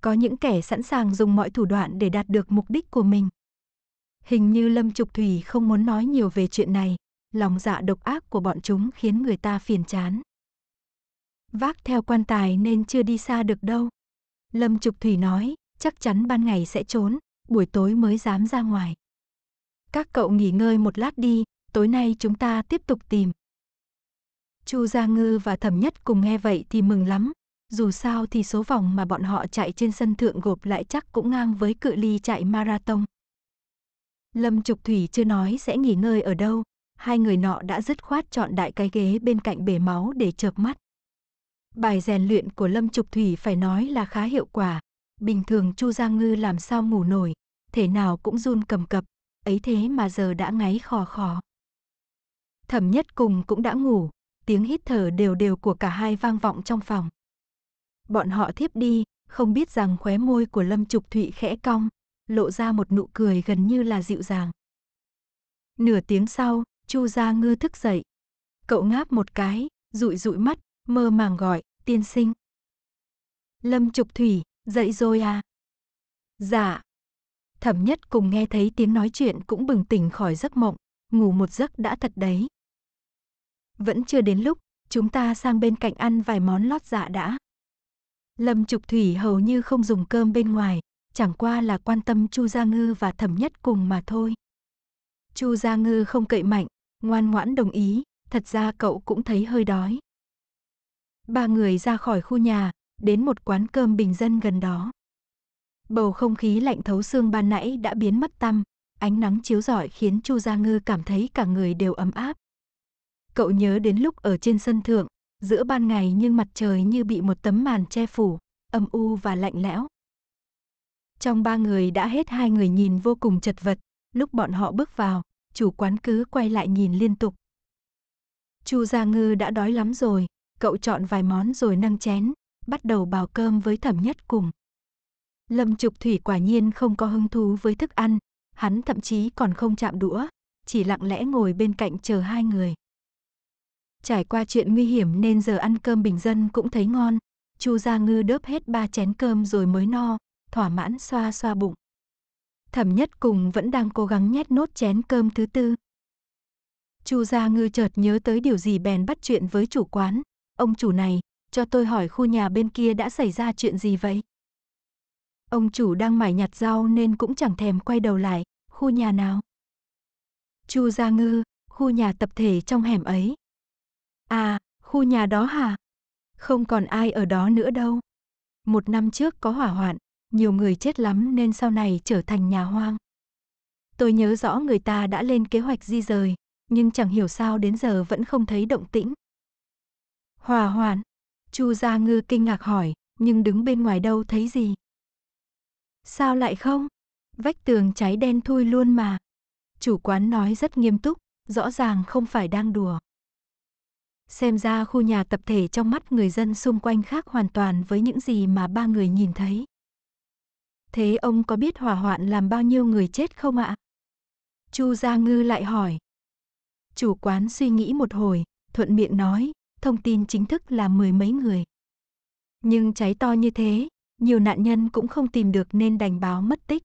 Speaker 1: Có những kẻ sẵn sàng dùng mọi thủ đoạn để đạt được mục đích của mình. Hình như Lâm Trục Thủy không muốn nói nhiều về chuyện này, lòng dạ độc ác của bọn chúng khiến người ta phiền chán vác theo quan tài nên chưa đi xa được đâu. Lâm Trục Thủy nói, chắc chắn ban ngày sẽ trốn, buổi tối mới dám ra ngoài. Các cậu nghỉ ngơi một lát đi, tối nay chúng ta tiếp tục tìm. Chu Gia Ngư và Thẩm Nhất cùng nghe vậy thì mừng lắm, dù sao thì số vòng mà bọn họ chạy trên sân thượng gộp lại chắc cũng ngang với cự ly chạy marathon. Lâm Trục Thủy chưa nói sẽ nghỉ ngơi ở đâu, hai người nọ đã dứt khoát chọn đại cái ghế bên cạnh bể máu để chợp mắt. Bài rèn luyện của Lâm Trục Thủy phải nói là khá hiệu quả. Bình thường Chu Giang Ngư làm sao ngủ nổi, thể nào cũng run cầm cập, ấy thế mà giờ đã ngáy khò khò. Thẩm nhất cùng cũng đã ngủ, tiếng hít thở đều đều của cả hai vang vọng trong phòng. Bọn họ thiếp đi, không biết rằng khóe môi của Lâm Trục Thụy khẽ cong, lộ ra một nụ cười gần như là dịu dàng. Nửa tiếng sau, Chu Gia Ngư thức dậy. Cậu ngáp một cái, dụi dụi mắt, mơ màng gọi, tiên sinh. Lâm Trục Thủy, dậy rồi à? Dạ. Thẩm nhất cùng nghe thấy tiếng nói chuyện cũng bừng tỉnh khỏi giấc mộng, ngủ một giấc đã thật đấy. Vẫn chưa đến lúc, chúng ta sang bên cạnh ăn vài món lót dạ đã. Lâm Trục Thủy hầu như không dùng cơm bên ngoài, chẳng qua là quan tâm Chu Gia Ngư và Thẩm Nhất cùng mà thôi. Chu Gia Ngư không cậy mạnh, ngoan ngoãn đồng ý, thật ra cậu cũng thấy hơi đói. Ba người ra khỏi khu nhà, đến một quán cơm bình dân gần đó. Bầu không khí lạnh thấu xương ban nãy đã biến mất tăm, ánh nắng chiếu rọi khiến Chu Gia Ngư cảm thấy cả người đều ấm áp. Cậu nhớ đến lúc ở trên sân thượng, giữa ban ngày nhưng mặt trời như bị một tấm màn che phủ, âm u và lạnh lẽo. Trong ba người đã hết hai người nhìn vô cùng chật vật, lúc bọn họ bước vào, chủ quán cứ quay lại nhìn liên tục. Chu Gia Ngư đã đói lắm rồi, cậu chọn vài món rồi nâng chén, bắt đầu bào cơm với thẩm nhất cùng. Lâm Trục Thủy quả nhiên không có hứng thú với thức ăn, hắn thậm chí còn không chạm đũa, chỉ lặng lẽ ngồi bên cạnh chờ hai người. Trải qua chuyện nguy hiểm nên giờ ăn cơm bình dân cũng thấy ngon, Chu Gia Ngư đớp hết ba chén cơm rồi mới no, thỏa mãn xoa xoa bụng. Thẩm Nhất cùng vẫn đang cố gắng nhét nốt chén cơm thứ tư. Chu Gia Ngư chợt nhớ tới điều gì bèn bắt chuyện với chủ quán, Ông chủ này, cho tôi hỏi khu nhà bên kia đã xảy ra chuyện gì vậy? Ông chủ đang mải nhặt rau nên cũng chẳng thèm quay đầu lại, khu nhà nào? Chu Gia Ngư, khu nhà tập thể trong hẻm ấy. À, khu nhà đó hả? Không còn ai ở đó nữa đâu. Một năm trước có hỏa hoạn, nhiều người chết lắm nên sau này trở thành nhà hoang. Tôi nhớ rõ người ta đã lên kế hoạch di rời, nhưng chẳng hiểu sao đến giờ vẫn không thấy động tĩnh. Hòa hoạn. Chu Gia Ngư kinh ngạc hỏi, nhưng đứng bên ngoài đâu thấy gì. Sao lại không? Vách tường cháy đen thui luôn mà. Chủ quán nói rất nghiêm túc, rõ ràng không phải đang đùa. Xem ra khu nhà tập thể trong mắt người dân xung quanh khác hoàn toàn với những gì mà ba người nhìn thấy. Thế ông có biết hỏa hoạn làm bao nhiêu người chết không ạ? Chu Gia Ngư lại hỏi. Chủ quán suy nghĩ một hồi, thuận miệng nói, thông tin chính thức là mười mấy người. Nhưng cháy to như thế, nhiều nạn nhân cũng không tìm được nên đành báo mất tích.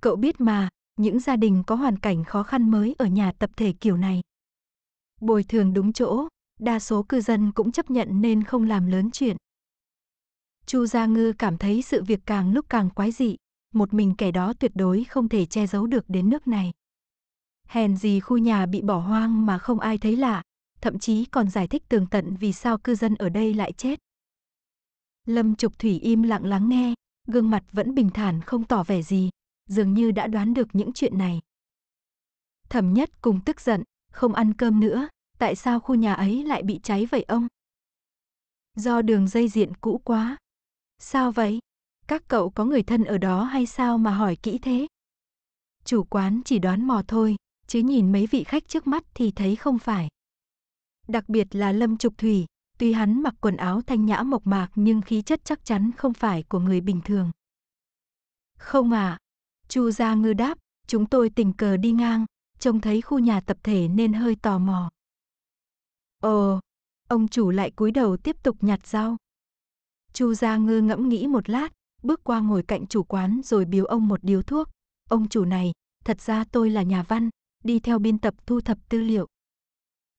Speaker 1: Cậu biết mà, những gia đình có hoàn cảnh khó khăn mới ở nhà tập thể kiểu này. Bồi thường đúng chỗ, đa số cư dân cũng chấp nhận nên không làm lớn chuyện. Chu Gia Ngư cảm thấy sự việc càng lúc càng quái dị, một mình kẻ đó tuyệt đối không thể che giấu được đến nước này. Hèn gì khu nhà bị bỏ hoang mà không ai thấy lạ, thậm chí còn giải thích tường tận vì sao cư dân ở đây lại chết. Lâm Trục Thủy im lặng lắng nghe, gương mặt vẫn bình thản không tỏ vẻ gì, dường như đã đoán được những chuyện này. Thẩm Nhất cùng tức giận, không ăn cơm nữa, tại sao khu nhà ấy lại bị cháy vậy ông? Do đường dây diện cũ quá. Sao vậy? Các cậu có người thân ở đó hay sao mà hỏi kỹ thế? Chủ quán chỉ đoán mò thôi, chứ nhìn mấy vị khách trước mắt thì thấy không phải đặc biệt là Lâm Trục Thủy, tuy hắn mặc quần áo thanh nhã mộc mạc nhưng khí chất chắc chắn không phải của người bình thường. Không à, Chu Gia Ngư đáp, chúng tôi tình cờ đi ngang, trông thấy khu nhà tập thể nên hơi tò mò. Ồ, ờ. ông chủ lại cúi đầu tiếp tục nhặt rau. Chu Gia Ngư ngẫm nghĩ một lát, bước qua ngồi cạnh chủ quán rồi biếu ông một điếu thuốc. Ông chủ này, thật ra tôi là nhà văn, đi theo biên tập thu thập tư liệu.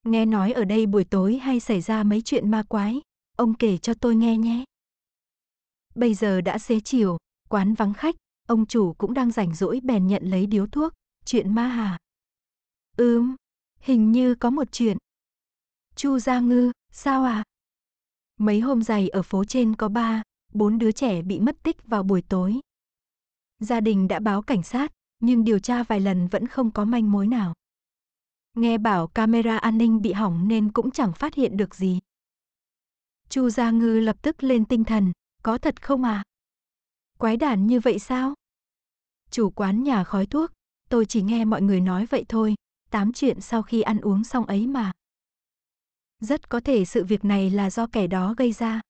Speaker 1: Nghe nói ở đây buổi tối hay xảy ra mấy chuyện ma quái, ông kể cho tôi nghe nhé. Bây giờ đã xế chiều, quán vắng khách, ông chủ cũng đang rảnh rỗi bèn nhận lấy điếu thuốc, chuyện ma hả? Ừm, hình như có một chuyện. Chu Gia Ngư, sao à? Mấy hôm dày ở phố trên có ba, bốn đứa trẻ bị mất tích vào buổi tối. Gia đình đã báo cảnh sát, nhưng điều tra vài lần vẫn không có manh mối nào. Nghe bảo camera an ninh bị hỏng nên cũng chẳng phát hiện được gì. Chu Gia Ngư lập tức lên tinh thần, có thật không à? Quái đản như vậy sao? Chủ quán nhà khói thuốc, tôi chỉ nghe mọi người nói vậy thôi, tám chuyện sau khi ăn uống xong ấy mà. Rất có thể sự việc này là do kẻ đó gây ra.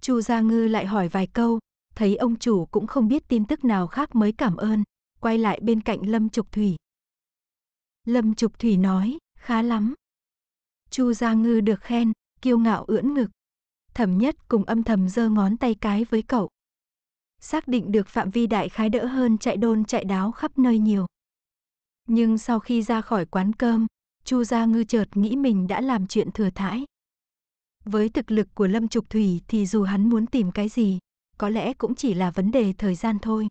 Speaker 1: Chu Gia Ngư lại hỏi vài câu, thấy ông chủ cũng không biết tin tức nào khác mới cảm ơn, quay lại bên cạnh Lâm Trục Thủy, Lâm Trục Thủy nói, khá lắm. Chu Gia Ngư được khen, kiêu ngạo ưỡn ngực. Thẩm nhất cùng âm thầm giơ ngón tay cái với cậu. Xác định được phạm vi đại khái đỡ hơn chạy đôn chạy đáo khắp nơi nhiều. Nhưng sau khi ra khỏi quán cơm, Chu Gia Ngư chợt nghĩ mình đã làm chuyện thừa thãi. Với thực lực của Lâm Trục Thủy thì dù hắn muốn tìm cái gì, có lẽ cũng chỉ là vấn đề thời gian thôi.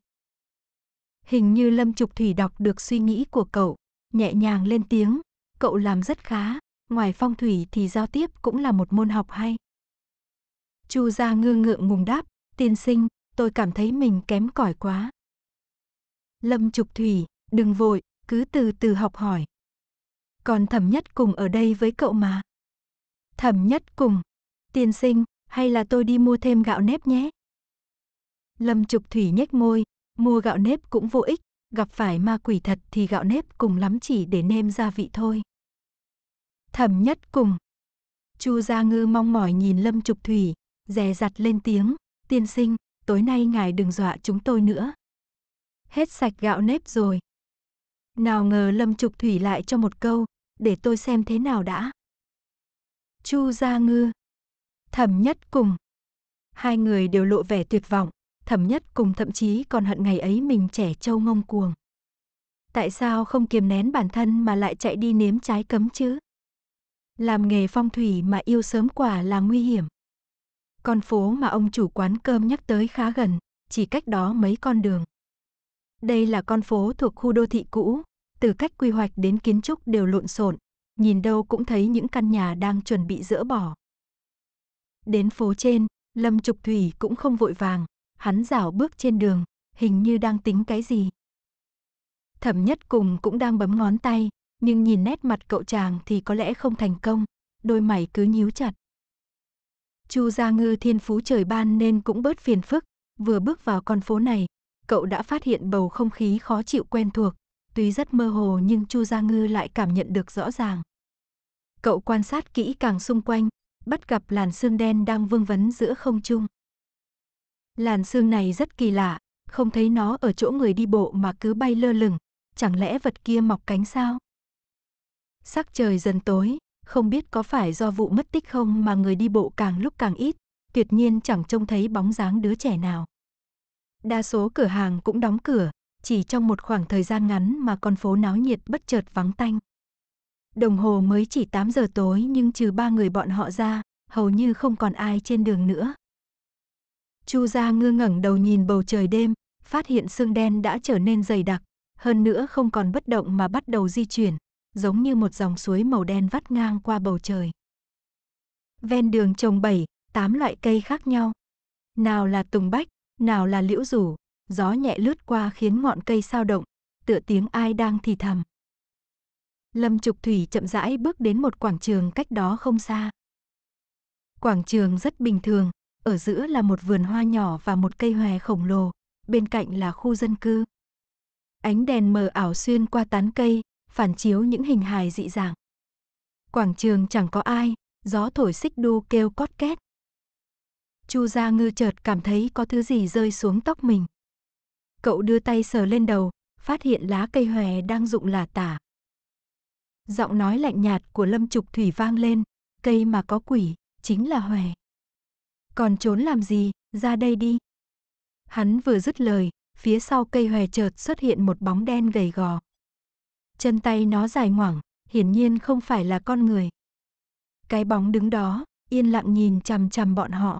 Speaker 1: Hình như Lâm Trục Thủy đọc được suy nghĩ của cậu, nhẹ nhàng lên tiếng, cậu làm rất khá, ngoài phong thủy thì giao tiếp cũng là một môn học hay. Chu Gia Ngư ngượng ngùng đáp, tiên sinh, tôi cảm thấy mình kém cỏi quá. Lâm Trục Thủy, đừng vội, cứ từ từ học hỏi. Còn thẩm nhất cùng ở đây với cậu mà. Thẩm nhất cùng, tiên sinh, hay là tôi đi mua thêm gạo nếp nhé. Lâm Trục Thủy nhếch môi, mua gạo nếp cũng vô ích, gặp phải ma quỷ thật thì gạo nếp cùng lắm chỉ để nêm gia vị thôi. Thẩm nhất cùng. Chu Gia Ngư mong mỏi nhìn Lâm Trục Thủy, dè dặt lên tiếng, tiên sinh, tối nay ngài đừng dọa chúng tôi nữa. Hết sạch gạo nếp rồi. Nào ngờ Lâm Trục Thủy lại cho một câu, để tôi xem thế nào đã. Chu Gia Ngư. Thẩm nhất cùng. Hai người đều lộ vẻ tuyệt vọng, thầm nhất cùng thậm chí còn hận ngày ấy mình trẻ trâu ngông cuồng. Tại sao không kiềm nén bản thân mà lại chạy đi nếm trái cấm chứ? Làm nghề phong thủy mà yêu sớm quả là nguy hiểm. Con phố mà ông chủ quán cơm nhắc tới khá gần, chỉ cách đó mấy con đường. Đây là con phố thuộc khu đô thị cũ, từ cách quy hoạch đến kiến trúc đều lộn xộn, nhìn đâu cũng thấy những căn nhà đang chuẩn bị dỡ bỏ. Đến phố trên, Lâm Trục Thủy cũng không vội vàng, hắn rảo bước trên đường, hình như đang tính cái gì. Thẩm nhất cùng cũng đang bấm ngón tay, nhưng nhìn nét mặt cậu chàng thì có lẽ không thành công, đôi mày cứ nhíu chặt. Chu Gia Ngư thiên phú trời ban nên cũng bớt phiền phức, vừa bước vào con phố này, cậu đã phát hiện bầu không khí khó chịu quen thuộc, tuy rất mơ hồ nhưng Chu Gia Ngư lại cảm nhận được rõ ràng. Cậu quan sát kỹ càng xung quanh, bắt gặp làn sương đen đang vương vấn giữa không trung. Làn xương này rất kỳ lạ, không thấy nó ở chỗ người đi bộ mà cứ bay lơ lửng, chẳng lẽ vật kia mọc cánh sao? Sắc trời dần tối, không biết có phải do vụ mất tích không mà người đi bộ càng lúc càng ít, tuyệt nhiên chẳng trông thấy bóng dáng đứa trẻ nào. Đa số cửa hàng cũng đóng cửa, chỉ trong một khoảng thời gian ngắn mà con phố náo nhiệt bất chợt vắng tanh. Đồng hồ mới chỉ 8 giờ tối nhưng trừ ba người bọn họ ra, hầu như không còn ai trên đường nữa. Chu Gia Ngư ngẩng đầu nhìn bầu trời đêm, phát hiện sương đen đã trở nên dày đặc, hơn nữa không còn bất động mà bắt đầu di chuyển, giống như một dòng suối màu đen vắt ngang qua bầu trời. Ven đường trồng bảy, tám loại cây khác nhau. Nào là tùng bách, nào là liễu rủ, gió nhẹ lướt qua khiến ngọn cây sao động, tựa tiếng ai đang thì thầm. Lâm Trục Thủy chậm rãi bước đến một quảng trường cách đó không xa. Quảng trường rất bình thường, ở giữa là một vườn hoa nhỏ và một cây hòe khổng lồ, bên cạnh là khu dân cư. Ánh đèn mờ ảo xuyên qua tán cây, phản chiếu những hình hài dị dạng. Quảng trường chẳng có ai, gió thổi xích đu kêu cót két. Chu Gia Ngư chợt cảm thấy có thứ gì rơi xuống tóc mình. Cậu đưa tay sờ lên đầu, phát hiện lá cây hòe đang rụng là tả. Giọng nói lạnh nhạt của Lâm Trục Thủy vang lên, cây mà có quỷ, chính là hòe còn trốn làm gì, ra đây đi. Hắn vừa dứt lời, phía sau cây hòe chợt xuất hiện một bóng đen gầy gò. Chân tay nó dài ngoẳng, hiển nhiên không phải là con người. Cái bóng đứng đó, yên lặng nhìn chằm chằm bọn họ.